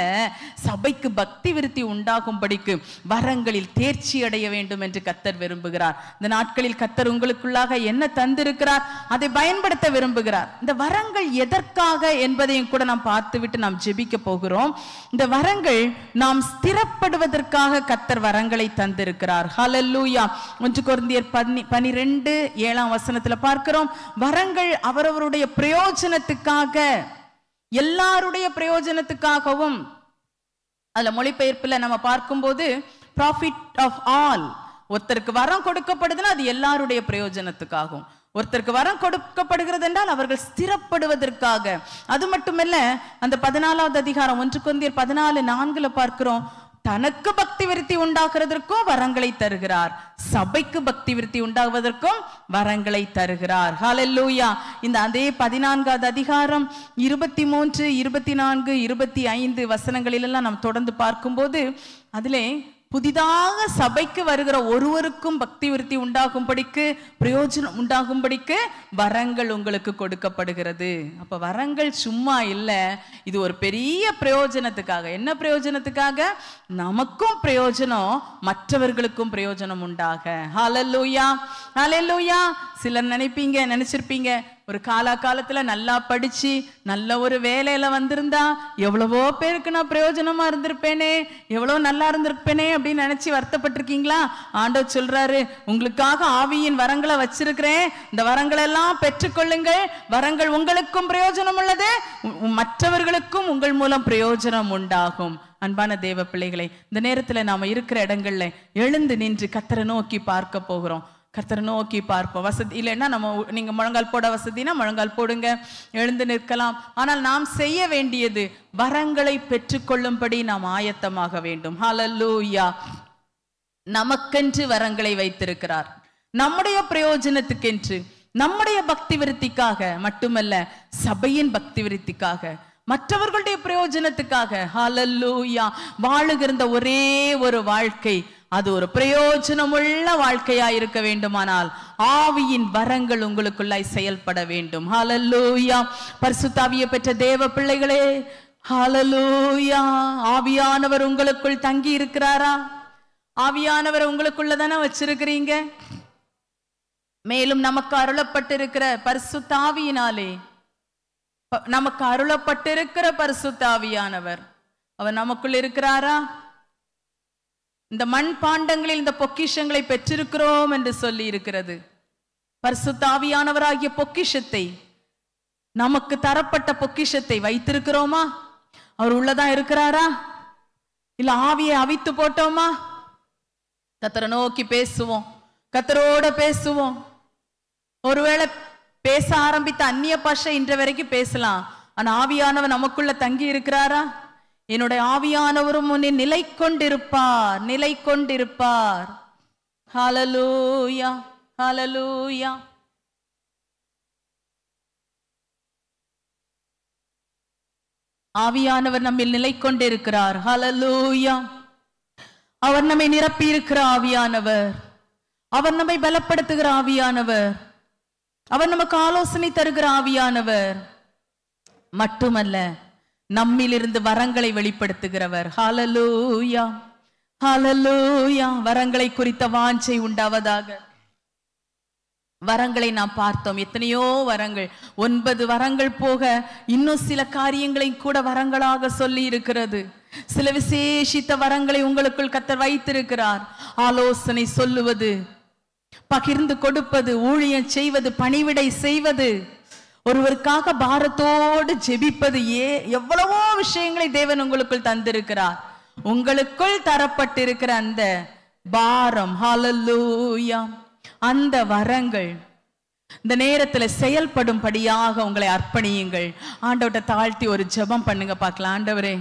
சபைக்கு பக்தி விருத்தி உண்டாகும்படிக்கு வரங்களில் தேர்ச்சி அடைய வேண்டும் என்று கத்தர் விரும்புகிறார் இந்த நாட்களில் கத்தர் உங்களுக்குள்ளாக என்ன தந்திருக்கிறார் அதை பயன்படுத்த விரும்புகிறார் இந்த வரங்கள் எதற்காக என்பதையும் கூட நாம் பார்த்துவிட்டு நாம் ஜெபிக்க போகிறோம் இந்த வரங்கள் நாம் ஸ்திரப்படுவதற்காக கத்தர் வரங்களை தந்திருக்கிறார் ஹலல்லூயா ஒன்று குழந்தையர் பன்னி பனிரெண்டு ஏழாம் வசனத்துல பார்க்கிறோம் வரங்கள் அவரவர் ஆண்டவருடைய பிரயோஜனத்துக்காக எல்லாருடைய பிரயோஜனத்துக்காகவும் அதுல மொழிபெயர்ப்புல நம்ம பார்க்கும்போது ப்ராஃபிட் ஆஃப் ஆல் ஒருத்தருக்கு வரம் கொடுக்கப்படுதுன்னா அது எல்லாருடைய பிரயோஜனத்துக்காகும் ஒருத்தருக்கு வரம் கொடுக்கப்படுகிறது என்றால் அவர்கள் ஸ்திரப்படுவதற்காக அது மட்டுமல்ல அந்த பதினாலாவது அதிகாரம் ஒன்று கொந்தியர் பதினாலு நான்குல பார்க்கிறோம் தனக்கு பக்தி விருத்தி உண்டாகிறதற்கும் வரங்களை தருகிறார் சபைக்கு பக்தி விருத்தி உண்டாவதற்கும் வரங்களை தருகிறார் ஹாலல்லூயா இந்த அதே பதினான்காவது அதிகாரம் இருபத்தி மூன்று இருபத்தி நான்கு இருபத்தி ஐந்து வசனங்களிலெல்லாம் நாம் தொடர்ந்து பார்க்கும்போது அதிலே புதிதாக சபைக்கு வருகிற ஒருவருக்கும் பக்தி விருத்தி உண்டாகும்படிக்கு பிரயோஜனம் உண்டாகும்படிக்கு வரங்கள் உங்களுக்கு கொடுக்கப்படுகிறது அப்போ வரங்கள் சும்மா இல்லை இது ஒரு பெரிய பிரயோஜனத்துக்காக என்ன பிரயோஜனத்துக்காக நமக்கும் பிரயோஜனம் மற்றவர்களுக்கும் பிரயோஜனம் உண்டாக ஹலல்லூயா ஹலல்லூயா சிலர் நினைப்பீங்க நினைச்சிருப்பீங்க ஒரு காலா காலத்துல நல்லா படித்து நல்ல ஒரு வேலையில் வந்திருந்தா எவ்வளவோ பேருக்கு நான் பிரயோஜனமாக இருந்திருப்பேனே எவ்வளோ நல்லா இருந்திருப்பேனே அப்படின்னு நினச்சி வருத்தப்பட்டிருக்கீங்களா ஆண்டோ சொல்கிறாரு உங்களுக்காக ஆவியின் வரங்களை வச்சிருக்கிறேன் இந்த வரங்களெல்லாம் பெற்றுக்கொள்ளுங்கள் வரங்கள் உங்களுக்கும் பிரயோஜனம் உள்ளது மற்றவர்களுக்கும் உங்கள் மூலம் பிரயோஜனம் உண்டாகும் அன்பான தேவ பிள்ளைகளை இந்த நேரத்தில் நாம் இருக்கிற இடங்களில் எழுந்து நின்று கத்தரை நோக்கி பார்க்க போகிறோம் கர்த்தர் நோக்கி பார்ப்போம் வசதி இல்லைன்னா நம்ம நீங்கள் முழங்கால் போட வசதினா முழங்கால் போடுங்க எழுந்து நிற்கலாம் ஆனால் நாம் செய்ய வேண்டியது வரங்களை பெற்றுக்கொள்ளும்படி நாம் ஆயத்தமாக வேண்டும் ஹலல்லூயா நமக்கென்று வரங்களை வைத்திருக்கிறார் நம்முடைய பிரயோஜனத்துக்கென்று நம்முடைய பக்தி விருத்திக்காக மட்டுமல்ல சபையின் பக்தி விருத்திக்காக மற்றவர்களுடைய பிரயோஜனத்துக்காக ஹலல்லூயா வாழுகிற ஒரே ஒரு வாழ்க்கை அது ஒரு பிரயோஜனமுள்ள வாழ்க்கையா இருக்க வேண்டுமானால் ஆவியின் வரங்கள் உங்களுக்குள்ளாய் செயல்பட வேண்டும் ஹலலூயா பரிசுத்தாவிய பெற்ற தேவ பிள்ளைகளே ஹலலூயா ஆவியானவர் உங்களுக்குள் தங்கி இருக்கிறாரா ஆவியானவர் உங்களுக்குள்ள தானே வச்சிருக்கிறீங்க மேலும் நமக்கு அருளப்பட்டிருக்கிற தாவியினாலே நமக்கு அருளப்பட்டிருக்கிற பரிசுத்தாவியானவர் அவர் நமக்குள் இருக்கிறாரா இந்த மண் பாண்டங்களில் இந்த பொக்கிஷங்களை பெற்றிருக்கிறோம் என்று சொல்லி இருக்கிறது பரிசுத்தாவியானவராகிய பொக்கிஷத்தை நமக்கு தரப்பட்ட பொக்கிஷத்தை வைத்திருக்கிறோமா அவர் உள்ளதா இருக்கிறாரா இல்ல ஆவியை அவித்து போட்டோமா கத்தரை நோக்கி பேசுவோம் கத்தரோட பேசுவோம் ஒருவேளை பேச ஆரம்பித்த அந்நிய பாஷை இன்ற வரைக்கும் பேசலாம் ஆனா ஆவியானவர் நமக்குள்ள தங்கி இருக்கிறாரா என்னுடைய ஆவியானவரும் உன்னை நிலை கொண்டிருப்பார் நிலை கொண்டிருப்பார் ஹலலூயா ஹலலூயா ஆவியானவர் நம்மில் நிலை கொண்டிருக்கிறார் ஹலலூயா அவர் நம்மை நிரப்பி இருக்கிற ஆவியானவர் அவர் நம்மை பலப்படுத்துகிற ஆவியானவர் அவர் நமக்கு ஆலோசனை தருகிற ஆவியானவர் மட்டுமல்ல நம்மிலிருந்து வரங்களை வெளிப்படுத்துகிறவர் ஹாலலூயா ஹாலலூயா வரங்களை குறித்த வாஞ்சை உண்டாவதாக வரங்களை நாம் பார்த்தோம் எத்தனையோ வரங்கள் ஒன்பது வரங்கள் போக இன்னும் சில காரியங்களை கூட வரங்களாக சொல்லி இருக்கிறது சில விசேஷித்த வரங்களை உங்களுக்குள் கத்தர் வைத்திருக்கிறார் ஆலோசனை சொல்லுவது பகிர்ந்து கொடுப்பது ஊழியம் செய்வது பணிவிடை செய்வது ஒருவருக்காக பாரத்தோடு ஜெபிப்பது ஏ எவ்வளவோ விஷயங்களை தேவன் உங்களுக்குள் தந்திருக்கிறார் உங்களுக்குள் தரப்பட்டிருக்கிற அந்த பாரம் ஹலல்லூயா அந்த வரங்கள் இந்த நேரத்துல செயல்படும்படியாக உங்களை அர்ப்பணியுங்கள் ஆண்டவட்ட தாழ்த்தி ஒரு ஜெபம் பண்ணுங்க பார்க்கலாம் ஆண்டவரே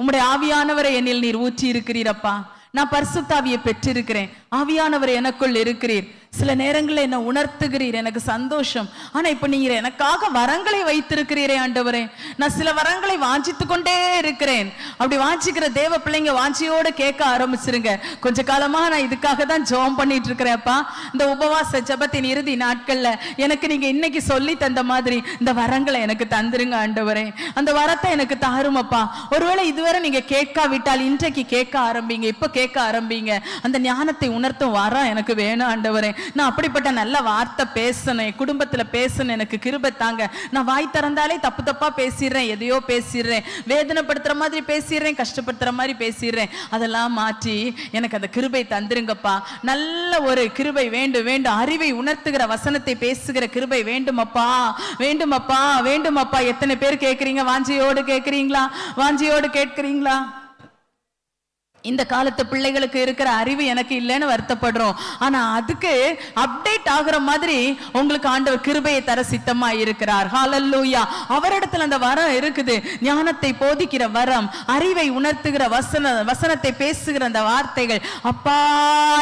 உங்களுடைய ஆவியானவரை என்னில் நீர் ஊற்றி இருக்கிறீரப்பா நான் பரிசுத்தாவியை பெற்றிருக்கிறேன் ஆவியானவர் எனக்குள் இருக்கிறீர் சில நேரங்களில் என்ன உணர்த்துகிறீர் எனக்கு சந்தோஷம் ஆனா இப்ப நீங்க எனக்காக வரங்களை வைத்திருக்கிறீரே ஆண்டவரே நான் சில வரங்களை வாஞ்சித்து கொண்டே இருக்கிறேன் அப்படி வாஞ்சிக்கிற தேவ பிள்ளைங்க வாஞ்சியோட கேட்க ஆரம்பிச்சிருங்க கொஞ்ச காலமா நான் இதுக்காக தான் ஜோம் பண்ணிட்டு இருக்கிறேன்ப்பா இந்த உபவாச ஜபத்தின் இறுதி நாட்கள்ல எனக்கு நீங்க இன்னைக்கு சொல்லி தந்த மாதிரி இந்த வரங்களை எனக்கு தந்துருங்க ஆண்டவரே அந்த வரத்தை எனக்கு தாருமப்பா ஒருவேளை இதுவரை நீங்க கேட்காவிட்டால் இன்றைக்கு கேட்க ஆரம்பிங்க இப்ப கேட்க ஆரம்பிங்க அந்த ஞானத்தை உணர்த்தும் வாரம் எனக்கு வேணும் ஆண்டவரே நான் அப்படிப்பட்ட நல்ல வார்த்தை பேசணும் என் குடும்பத்தில் பேசணும் எனக்கு கிருபை தாங்க நான் வாய் திறந்தாலே தப்பு தப்பாக பேசிடுறேன் எதையோ பேசிடுறேன் வேதனைப்படுத்துகிற மாதிரி பேசிடுறேன் கஷ்டப்படுத்துகிற மாதிரி பேசிடுறேன் அதெல்லாம் மாற்றி எனக்கு அந்த கிருபை தந்துருங்கப்பா நல்ல ஒரு கிருபை வேண்டும் வேண்டும் அறிவை உணர்த்துகிற வசனத்தை பேசுகிற கிருபை வேண்டுமப்பா வேண்டுமப்பா வேண்டுமப்பா எத்தனை பேர் கேட்குறீங்க வாஞ்சியோடு கேட்குறீங்களா வாஞ்சியோடு கேட்குறீங்களா இந்த காலத்து பிள்ளைகளுக்கு இருக்கிற அறிவு எனக்கு இல்லைன்னு வருத்தப்படுறோம் ஆனா அதுக்கு அப்டேட் ஆகுற மாதிரி உங்களுக்கு ஆண்டவர் கிருபையை தர சித்தமா இருக்கிறார் ஹாலல்லூயா அவரிடத்துல அந்த வரம் இருக்குது ஞானத்தை போதிக்கிற வரம் அறிவை உணர்த்துகிற வசன வசனத்தை பேசுகிற அந்த வார்த்தைகள் அப்பா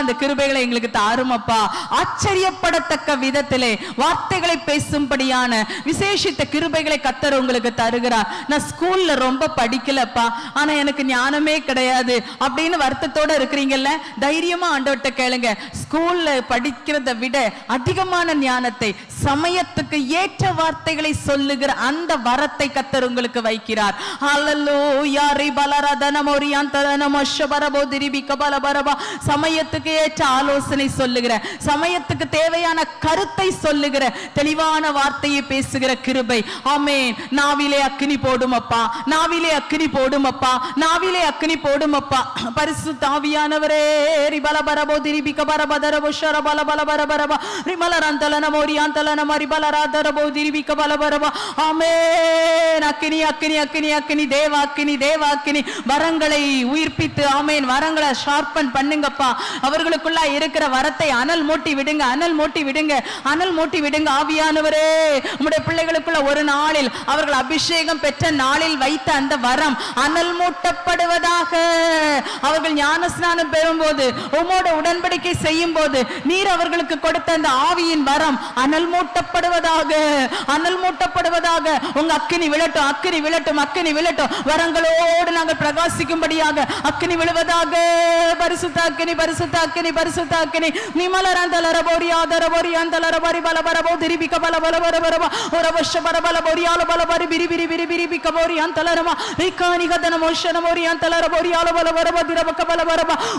அந்த கிருபைகளை எங்களுக்கு தாருமப்பா ஆச்சரியப்படத்தக்க விதத்திலே வார்த்தைகளை பேசும்படியான விசேஷித்த கிருபைகளை கத்தர் உங்களுக்கு தருகிறார் நான் ஸ்கூல்ல ரொம்ப படிக்கலப்பா ஆனா எனக்கு ஞானமே கிடையாது அப்படின்னு வருத்தத்தோட இருக்கிறீங்கல்ல தைரியமா ஆண்டவர்கிட்ட கேளுங்க ஸ்கூல்ல படிக்கிறத விட அதிகமான ஞானத்தை சமயத்துக்கு ஏற்ற வார்த்தைகளை சொல்லுகிற அந்த வரத்தை கத்தர் உங்களுக்கு வைக்கிறார் அலல்லோ யாரி பலரதனமோ திரிபிக்க பலபரபா சமயத்துக்கு ஏற்ற ஆலோசனை சொல்லுகிற சமயத்துக்கு தேவையான கருத்தை சொல்லுகிற தெளிவான வார்த்தையை பேசுகிற கிருபை ஆமேன் நாவிலே அக்னி போடும் அப்பா நாவிலே அக்னி போடும் அப்பா நாவிலே அக்னி போடும் அப்பா ரிபல பரபோ திரிபிக்க ஆமே அக்கினி அக்கினி தேவாக்கினி தேவாக்கினி வரங்களை உயிர்ப்பித்து ஆமேன் வரங்களை பண்ணுங்கப்பா இருக்கிற வரத்தை அனல் மூட்டி விடுங்க அனல் மூட்டி விடுங்க அனல் மூட்டி ஆவியானவரே ஒரு நாளில் அவர்கள் அபிஷேகம் பெற்ற நாளில் வைத்த அந்த வரம் அனல் மூட்டப்படுவதாக அவர்கள் ஞானஸ்நானம் போது உமோட உடன்படிக்கை செய்யும் போது நீர் அவர்களுக்கு கொடுத்த அந்த ஆவியின் வரம் அனல் மூட்டப்படுவதாக அனல் மூட்டப்படுவதாக உங்க அக்கினி விழட்டும் அக்கினி விழட்டும் அக்கினி விழட்டும் வரங்களோடு நாங்கள் பிரகாசிக்கும்படியாக அக்கினி விழுவதாக பரிசுத்த அக்கினி பரிசுத்த அக்கினி பரிசுத்த அக்கினி நிமலரந்தலர போரி பல பரபோ திரிபிக்க பல பல ஒரு வருஷ பர பல போரியால பல பரி விரி விரி விரி பிரிபிக்க போரி அந்தலரமா ரிக்கானிகதன மோஷன போரி அந்தலர போரியால பல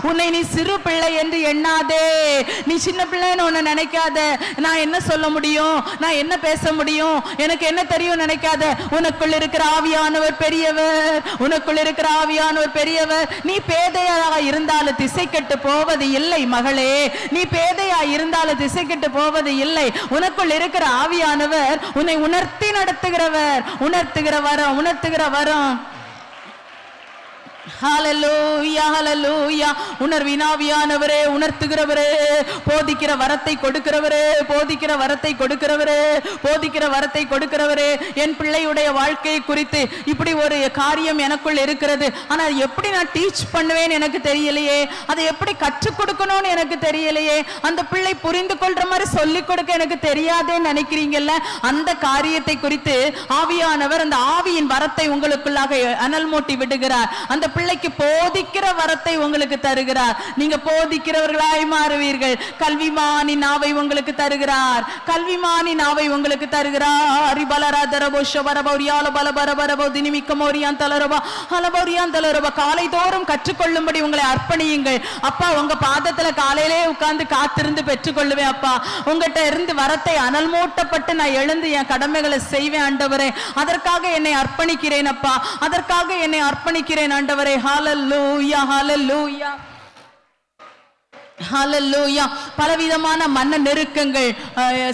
உன்னை நீ சிறு பிள்ளை என்று எண்ணாதே நீ சின்ன பிள்ளைன்னு ஒன்று நினைக்காத நான் என்ன சொல்ல முடியும் நான் என்ன பேச முடியும் எனக்கு என்ன தெரியும் நினைக்காத உனக்குள் இருக்கிற ஆவியானவர் பெரியவர் உனக்குள் இருக்கிற ஆவியானவர் பெரியவர் நீ பேதையாக இருந்தாலும் திசை கெட்டு போவது இல்லை மகளே நீ பேதையா இருந்தாலும் திசை கட்டு போவது இல்லை உனக்குள் இருக்கிற ஆவியானவர் உன்னை உணர்த்தி நடத்துகிறவர் உணர்த்துகிற வரம் உணர்த்துகிற வரம் உணர்வினாவியானவரே உணர்த்துகிறவரே போதிக்கிற வரத்தை கொடுக்கிறவரே போதிக்கிற வரத்தை கொடுக்கிறவரே போதிக்கிற வரத்தை கொடுக்கிறவரே என் பிள்ளையுடைய வாழ்க்கையை குறித்து இப்படி ஒரு காரியம் எனக்குள் இருக்கிறது ஆனால் எப்படி நான் டீச் பண்ணுவேன் எனக்கு தெரியலையே அதை எப்படி கற்றுக் கொடுக்கணும்னு எனக்கு தெரியலையே அந்த பிள்ளை புரிந்து கொள்ற மாதிரி சொல்லிக் கொடுக்க எனக்கு தெரியாதேன்னு நினைக்கிறீங்கல்ல அந்த காரியத்தை குறித்து ஆவியானவர் அந்த ஆவியின் வரத்தை உங்களுக்குள்ளாக அனல் மூட்டி விடுகிறார் அந்த பிள்ளை பிள்ளைக்கு போதிக்கிற வரத்தை உங்களுக்கு தருகிறார் நீங்க போதிக்கிறவர்களாய் மாறுவீர்கள் கல்விமானி நாவை உங்களுக்கு தருகிறார் கல்விமானி நாவை உங்களுக்கு தருகிறார் அரிபலராதரபோஷ காலை தோறும் கற்றுக்கொள்ளும்படி உங்களை அர்ப்பணியுங்கள் அப்பா உங்க பாதத்துல காலையிலே உட்கார்ந்து காத்திருந்து பெற்றுக்கொள்ளுவேன் அப்பா உங்ககிட்ட இருந்து வரத்தை அனல் மூட்டப்பட்டு நான் எழுந்து என் கடமைகளை செய்வேன் ஆண்டவரே அதற்காக என்னை அர்ப்பணிக்கிறேன் அப்பா அதற்காக என்னை அர்ப்பணிக்கிறேன் ஆண்டவரே ஹாலல்லூயா ஹாலல்லூயா ஹலல்லூயா பலவிதமான மன நெருக்கங்கள்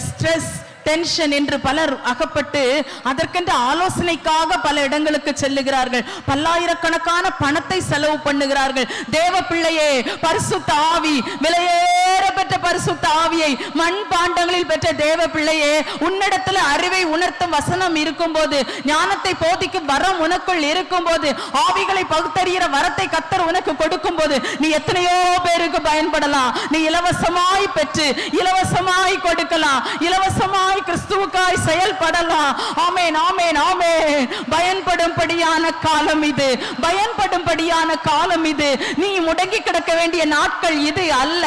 ஸ்ட்ரெஸ் டென்ஷன் என்று பலர் அகப்பட்டு அதற்கென்று ஆலோசனைக்காக பல இடங்களுக்கு செல்லுகிறார்கள் பல்லாயிரக்கணக்கான பணத்தை செலவு பண்ணுகிறார்கள் தேவ பிள்ளையே பரிசுத்த ஆவி விலையேற பெற்ற பரிசுத்த ஆவியை மண் பாண்டங்களில் பெற்ற தேவ பிள்ளையே உன்னிடத்துல அறிவை உணர்த்தும் வசனம் இருக்கும் போது ஞானத்தை போதிக்கும் வரம் உனக்குள் இருக்கும் போது ஆவிகளை பகுத்தறிகிற வரத்தை கத்தர் உனக்கு கொடுக்கும் போது நீ எத்தனையோ பேருக்கு பயன்படலாம் நீ இலவசமாய் பெற்று இலவசமாய் கொடுக்கலாம் இலவசமாய் நமக்காய் கிறிஸ்துவுக்காய் செயல்படலாம் ஆமேன் ஆமேன் ஆமேன் பயன்படும்படியான காலம் இது பயன்படும்படியான காலம் இது நீ முடங்கி கிடக்க வேண்டிய நாட்கள் இது அல்ல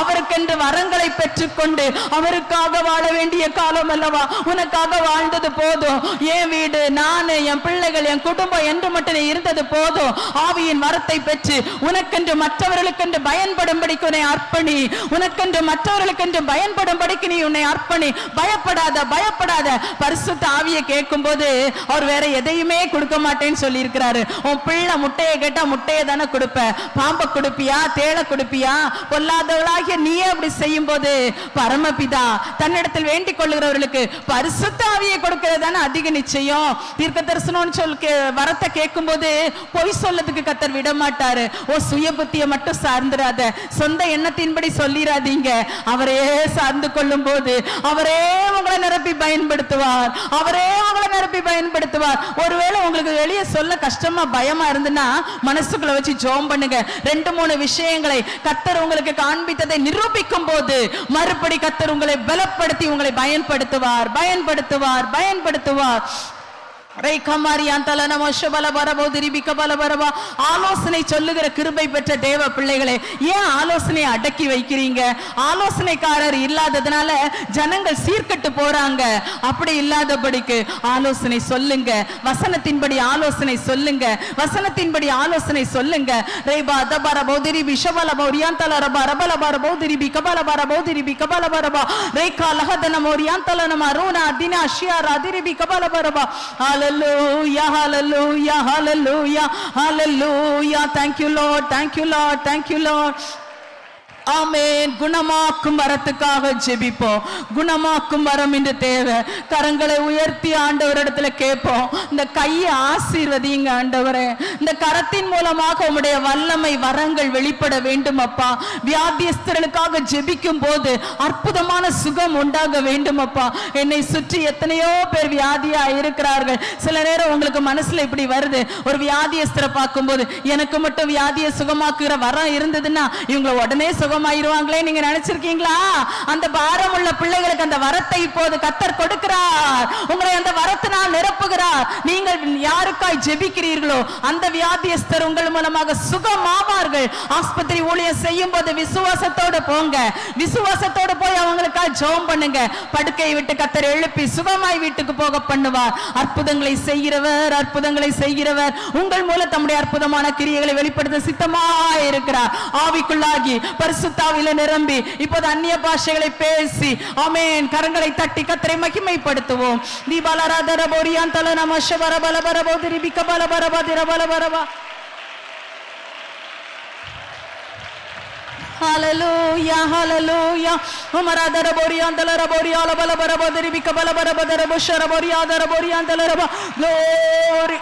அவருக்கென்று வரங்களை பெற்றுக்கொண்டு அவருக்காக வாழ வேண்டிய காலம் அல்லவா உனக்காக வாழ்ந்தது போதும் என் வீடு நான் என் பிள்ளைகள் என் குடும்பம் என்று மட்டும் இருந்தது போதும் ஆவியின் வரத்தை பெற்று உனக்கென்று மற்றவர்களுக்கென்று பயன்படும்படிக்கு உன்னை அர்ப்பணி உனக்கென்று மற்றவர்களுக்கென்று பயன்படும்படிக்கு நீ உன்னை அர்ப்பணி பயப்ப பயப்படாத பயப்படாத பரிசுத்த ஆவியை கேட்கும் போது அவர் வேற எதையுமே கொடுக்க மாட்டேன்னு சொல்லி இருக்கிறாரு உன் பிள்ளை முட்டையை கேட்டா முட்டையை தானே கொடுப்ப பாம்ப கொடுப்பியா தேளை கொடுப்பியா பொல்லாதவளாகிய நீயே அப்படி செய்யும் போது பரமபிதா தன்னிடத்தில் வேண்டிக் கொள்ளுகிறவர்களுக்கு பரிசுத்த ஆவியை கொடுக்கிறது தானே அதிக நிச்சயம் தீர்க்க தரிசனம் சொல் வரத்தை கேட்கும் போது பொய் சொல்லதுக்கு கத்தர் விட மாட்டாரு ஓ சுய புத்தியை மட்டும் சார்ந்துடாத சொந்த எண்ணத்தின்படி சொல்லிடாதீங்க அவரே சார்ந்து கொள்ளும் போது அவரே அவங்கள நிரப்பி பயன்படுத்துவார் அவரே அவங்கள நிரப்பி பயன்படுத்துவார் ஒருவேளை உங்களுக்கு வெளியே சொல்ல கஷ்டமா பயமா இருந்துன்னா மனசுக்குள்ள வச்சு ஜோம் பண்ணுங்க ரெண்டு மூணு விஷயங்களை கத்தர் உங்களுக்கு காண்பித்ததை நிரூபிக்கும் போது மறுபடி கத்தர் உங்களை பலப்படுத்தி உங்களை பயன்படுத்துவார் பயன்படுத்துவார் பயன்படுத்துவார் ரைக்கமாரி அந்தல நம சுபல பரபோ திரிபிக்க பல பரபா ஆலோசனை சொல்லுகிற கிருபை பெற்ற தேவ பிள்ளைகளே ஏன் ஆலோசனை அடக்கி வைக்கிறீங்க ஆலோசனைக்காரர் இல்லாததுனால ஜனங்கள் சீர்கட்டு போறாங்க அப்படி இல்லாதபடிக்கு ஆலோசனை சொல்லுங்க வசனத்தின்படி ஆலோசனை சொல்லுங்க வசனத்தின்படி ஆலோசனை சொல்லுங்க ரேபா தபர பௌதிரி விஷபல பௌரியாந்தல ரபா ரபல பர பௌதிரி பிகபல பர பௌதிரி பிகபல பரபா ரேகா லகதன மௌரியாந்தல நம ரூனா தினா ஷியா ராதிரி பிகபல பரபா ஆல Hallelujah, hallelujah, hallelujah, hallelujah. Thank you, Lord. Thank you, Lord. Thank you, Lord. ஆமேன் குணமாக்கும் வரத்துக்காக ஜெபிப்போம் குணமாக்கும் வரம் இன்று தேவை கரங்களை உயர்த்தி ஆண்டவரிடத்துல கேட்போம் இந்த கையை ஆசீர்வதிங்க ஆண்டவரே இந்த கரத்தின் மூலமாக உம்முடைய வல்லமை வரங்கள் வெளிப்பட வேண்டும் அப்பா வியாதியஸ்தர்களுக்காக ஜெபிக்கும் போது அற்புதமான சுகம் உண்டாக வேண்டும் அப்பா என்னை சுற்றி எத்தனையோ பேர் வியாதியா இருக்கிறார்கள் சில நேரம் உங்களுக்கு மனசுல இப்படி வருது ஒரு வியாதியஸ்தரை போது எனக்கு மட்டும் வியாதியை சுகமாக்குற வரம் இருந்ததுன்னா இவங்களை உடனே சுகம் ஆயிருவாங்களே நீங்க நினைச்சிருக்கீங்களா அந்த பாரம் உள்ள பிள்ளைகளுக்கு அந்த வரத்தை இப்போது கத்தர் கொடுக்கிறார் உங்களை அந்த வரத்தினால் நிரப்புகிறார் நீங்கள் யாருக்காய் ஜெபிக்கிறீர்களோ அந்த வியாதியஸ்தர் உங்கள் மூலமாக சுகமாவார்கள் ஆஸ்பத்திரி ஊழியர் செய்யும் போது விசுவாசத்தோடு போங்க விசுவாசத்தோடு போய் அவங்களுக்காக ஜோம் பண்ணுங்க படுக்கையை விட்டு கத்தர் எழுப்பி சுகமாய் வீட்டுக்கு போக பண்ணுவார் அற்புதங்களை செய்கிறவர் அற்புதங்களை செய்கிறவர் உங்கள் மூலம் தம்முடைய அற்புதமான கிரியைகளை வெளிப்படுத்த சித்தமா இருக்கிறார் ஆவிக்குள்ளாகி பரிசு பரிசுத்தாவில நிரம்பி இப்போது அந்நிய பாஷைகளை பேசி ஆமேன் கரங்களை தட்டி கத்தரை மகிமைப்படுத்துவோம் தீபாலராதர போரியான் தல நமஷ பர பல பரபோ திரிபிக்க பல பரபா திர பல ala bala bara உமராதர போரியாந்தல ரபோரியால bara பரபோ bushara bori பரபதர புஷர போரியாதர போரியாந்தல ரபா Glory.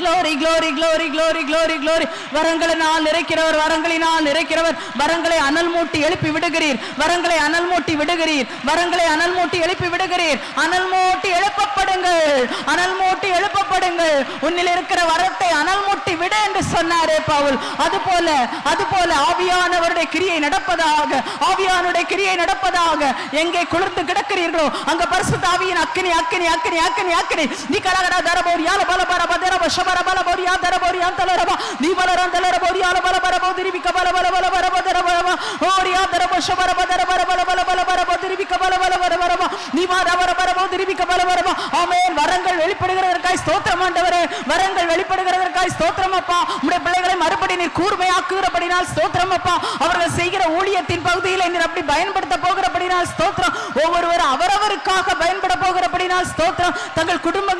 Glory glory glory glory glory glory வரங்களினால் நிறைக்கிறவர் வரங்களினால் நிறைக்கிறவர் வரங்களை அனல் மூட்டி எழுப்பி விடுகிறீர் வரங்களை அனல் மூட்டி விடுகிறீர் வரங்களை அனல் மூட்டி எழுப்பி விடுகிறீர் அனல் மூட்டி எழுப்பப்படுங்கள் அனல் மூட்டி எழுப்பப்படுங்கள் உன்னில் இருக்கிற வரத்தை அனல் மூட்டி விடு என்று சொன்னாரே பவுல் அது போல அது போல ஆவியானவருடைய கிரியை நடப்பதாக ஆவியானுடைய கிரியை நடப்பதாக எங்கே குளிர்ந்து கிடக்கிறீர்களோ அங்க பரிசு தாவியின் அக்கினி அக்கினி அக்கினி அக்கினி அக்கினி நீ கலகடா தரபோர் யால பல பர பதரப ಶಬರ ಬಲ ಬೋರಿ ಅಂತರ ಬೋರಿ ಅಂತಲರವ ನೀ ಬಲರಂತಲರ ಬೋರಿ ಅಲ ಬಲ ಬರ ಬೋದಿರಿವಿಕ ಬಲ ಬಲ ಬಲ ಬರ ಬದರ ಬರವ ಓರಿ ಅಂತರ ಶಬರ ಬದರ ಬರ ಬಲ ಬಲ ಬಲ ಬರ ಬೋದಿರಿವಿಕ ಬಲ ಬಲ ಬರ ಬರವ நீ வர வர ಬೋದಿರಿವಿಕ ಬಲ ಬರವ ஆமென் வரங்கள் வெளிப்படுகிறதற்காய் ஸ்தோத்திரம் ஆண்டவரே வரங்கள் வெளிப்படுகிறதற்காய் ஸ்தோத்திரம் அப்பா உம்முடைய பிள்ளைகளை மறுபடி நீர் கூர்மையாக்குகிறபடினால் ஸ்தோத்திரம் அப்பா அவர்கள் செய்கிற ஊழியத்தின் பகுதியில் நீர் அப்படி பயன்படுத்த போகிறபடினால் ஸ்தோத்திரம் ஒவ்வொருவர் அவரவருக்காக பயன்பட போகிறபடினால் ஸ்தோத்திரம் தங்கள் குடும்ப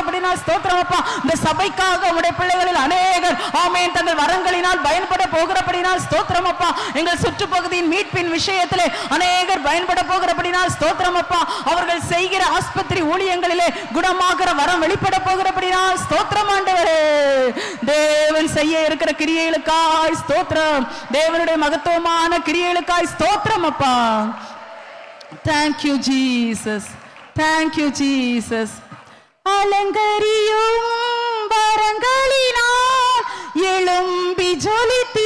அப்படின்னா ஸ்தோத்திரம் அப்பா இந்த சபைக்காக உடைய பிள்ளைகளில் அநேகர் தங்கள் வரங்களினால் பயன்பட ஸ்தோத்திரம் அப்பா எங்கள் சுற்றுப்பகுதியின் மீட்பின் விஷயத்திலே அநேகர் பயன்பட ஸ்தோத்திரம் அப்பா அவர்கள் செய்கிற ஆஸ்பத்திரி ஊழியங்களிலே குணமாகிற வரம் வெளிப்பட போகிறபடினால் ஸ்தோத்திரம் ஆண்டவரே தேவன் செய்ய இருக்கிற கிரியைகளுக்காய் ஸ்தோத்திரம் தேவனுடைய மகத்துவமான கிரியைகளுக்காய் ஸ்தோத்திரம் அப்பா தேங்க்யூ ஜீசஸ் தேங்க்யூ ஜீசஸ் அலங்கரியும் வரங்களினால் எழும்பி ஜொலித்து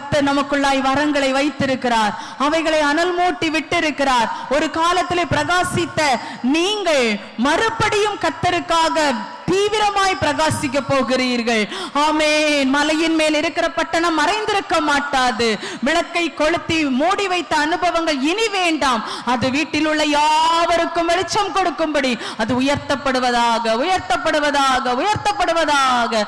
கத்த நமக்குள்ளாய் வரங்களை வைத்திருக்கிறார் அவைகளை அனல் மூட்டி விட்டிருக்கிறார் ஒரு காலத்திலே பிரகாசித்த நீங்கள் மறுபடியும் கத்தருக்காக தீவிரமாய் பிரகாசிக்க போகிறீர்கள் ஆமேன் மலையின் மேல் இருக்கிற பட்டணம் மறைந்திருக்க மாட்டாது விளக்கை கொளுத்தி மூடி வைத்த அனுபவங்கள் இனி வேண்டாம் அது வீட்டில் உள்ள யாவருக்கும் வெளிச்சம் கொடுக்கும்படி அது உயர்த்தப்படுவதாக உயர்த்தப்படுவதாக உயர்த்தப்படுவதாக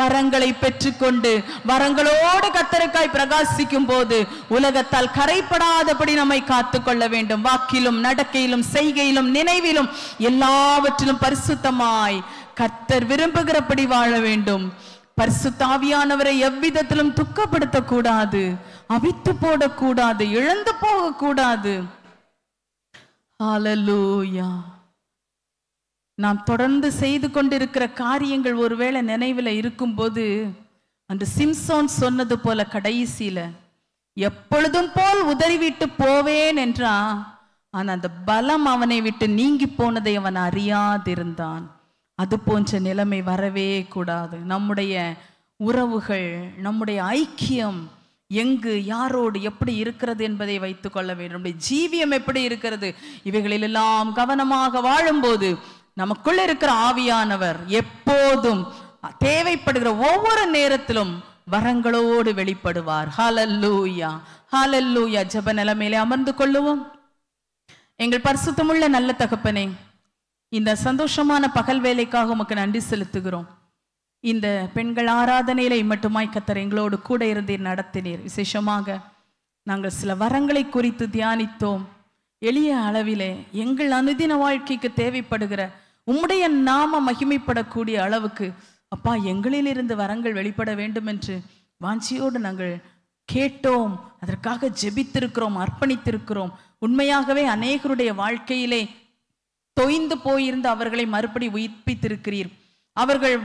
வரங்களை பெற்றுக்கொண்டு வரங்களோடு கத்தருக்காய் பிரகாசிக்கும் போது உலகத்தால் கரைப்படாதபடி நம்மை காத்துக்கொள்ள வேண்டும் வாக்கிலும் நடக்கையிலும் செய்கையிலும் நினைவு அனைவிலும் எல்லாவற்றிலும் பரிசுத்தமாய் கர்த்தர் விரும்புகிறபடி வாழ வேண்டும் பரிசுத்தாவியானவரை எவ்விதத்திலும் துக்கப்படுத்த கூடாது அவித்து போடக்கூடாது இழந்து போக கூடாது நாம் தொடர்ந்து செய்து கொண்டிருக்கிற காரியங்கள் ஒருவேளை நினைவில் போது அந்த சிம்சோன் சொன்னது போல கடைசியில எப்பொழுதும் போல் உதறிவிட்டு போவேன் என்றா ஆனால் அந்த பலம் அவனை விட்டு நீங்கி போனதை அவன் அறியாதிருந்தான் அது போன்ற நிலைமை வரவே கூடாது நம்முடைய உறவுகள் நம்முடைய ஐக்கியம் எங்கு யாரோடு எப்படி இருக்கிறது என்பதை வைத்துக் கொள்ள வேண்டும் நம்முடைய ஜீவியம் எப்படி இருக்கிறது இவைகளில் எல்லாம் கவனமாக வாழும்போது நமக்குள்ள இருக்கிற ஆவியானவர் எப்போதும் தேவைப்படுகிற ஒவ்வொரு நேரத்திலும் வரங்களோடு வெளிப்படுவார் ஹலல்லூயா ஹலல்லூயா ஜப நிலைமையிலே அமர்ந்து கொள்ளுவோம் எங்கள் பரிசுத்தமுள்ள நல்ல தகப்பனே இந்த சந்தோஷமான பகல் வேலைக்காக உமக்கு நன்றி செலுத்துகிறோம் இந்த பெண்கள் ஆராதனையில மட்டுமாய் கத்தர் எங்களோடு கூட இருந்து நடத்தினீர் விசேஷமாக நாங்கள் சில வரங்களை குறித்து தியானித்தோம் எளிய அளவிலே எங்கள் அனுதின வாழ்க்கைக்கு தேவைப்படுகிற உம்முடைய நாம மகிமைப்படக்கூடிய அளவுக்கு அப்பா எங்களிலிருந்து வரங்கள் வெளிப்பட வேண்டும் என்று வாஞ்சியோடு நாங்கள் கேட்டோம் அதற்காக ஜெபித்திருக்கிறோம் அர்ப்பணித்திருக்கிறோம் உண்மையாகவே அநேகருடைய வாழ்க்கையிலே தொய்ந்து போயிருந்து அவர்களை மறுபடி உயிர்ப்பித்திருக்கிறீர் அவர்கள்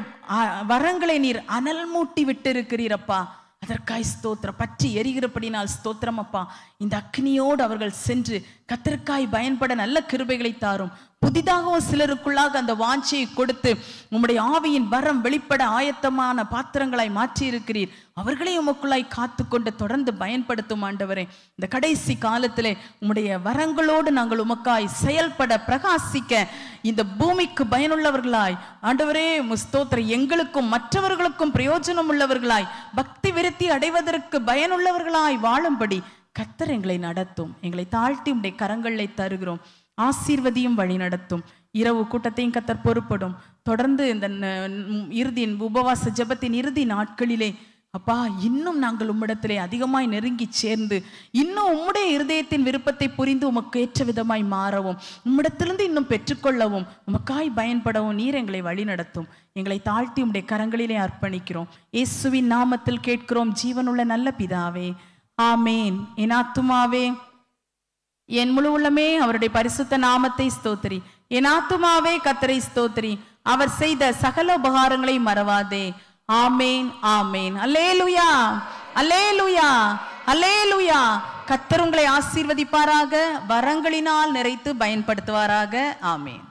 வரங்களை நீர் அனல் மூட்டி விட்டிருக்கிறீர் அப்பா அதற்காய் ஸ்தோத்திரம் பற்றி எரிகிறபடினால் ஸ்தோத்திரம் அப்பா இந்த அக்னியோடு அவர்கள் சென்று கத்தற்காய் பயன்பட நல்ல கிருபைகளை தாரும் புதிதாக சிலருக்குள்ளாக அந்த வாஞ்சியை கொடுத்து உம்முடைய ஆவியின் வரம் வெளிப்பட ஆயத்தமான பாத்திரங்களாய் மாற்றி இருக்கிறீர் அவர்களே உமக்குள்ளாய் காத்து கொண்டு தொடர்ந்து பயன்படுத்தும் ஆண்டவரே இந்த கடைசி காலத்திலே உம்முடைய வரங்களோடு நாங்கள் உமக்காய் செயல்பட பிரகாசிக்க இந்த பூமிக்கு பயனுள்ளவர்களாய் ஆண்டவரே முஸ்தோத்திர எங்களுக்கும் மற்றவர்களுக்கும் பிரயோஜனம் உள்ளவர்களாய் பக்தி விருத்தி அடைவதற்கு பயனுள்ளவர்களாய் வாழும்படி கத்தர் எங்களை நடத்தும் எங்களை தாழ்த்தி உடைய கரங்களை தருகிறோம் ஆசீர்வதியும் வழி நடத்தும் இரவு கூட்டத்தையும் கத்தர் பொறுப்படும் தொடர்ந்து இந்த இறுதியின் உபவாச ஜபத்தின் இறுதி நாட்களிலே அப்பா இன்னும் நாங்கள் உம்மிடத்திலே அதிகமாய் நெருங்கி சேர்ந்து இன்னும் உம்முடைய இருதயத்தின் விருப்பத்தை புரிந்து உமக்கு ஏற்ற விதமாய் மாறவும் உம்மிடத்திலிருந்து இன்னும் பெற்றுக்கொள்ளவும் உமக்காய் பயன்படவும் நீர் எங்களை வழிநடத்தும் எங்களை தாழ்த்தி உம்முடைய கரங்களிலே அர்ப்பணிக்கிறோம் இயேசுவின் நாமத்தில் கேட்கிறோம் ஜீவனுள்ள நல்ல பிதாவே ஆமேன் என் ஆத்துமாவே என் முழு உள்ளமே அவருடைய பரிசுத்த நாமத்தை ஸ்தோத்திரி என் ஆத்துமாவே கத்தரை ஸ்தோத்திரி அவர் செய்த சகல உபகாரங்களை மறவாதே ஆமேன் ஆமேன் அல்லே லுயா அல்லே லுயா அல்லே லுயா கத்தர் உங்களை ஆசீர்வதிப்பாராக வரங்களினால் நிறைத்து பயன்படுத்துவாராக ஆமேன்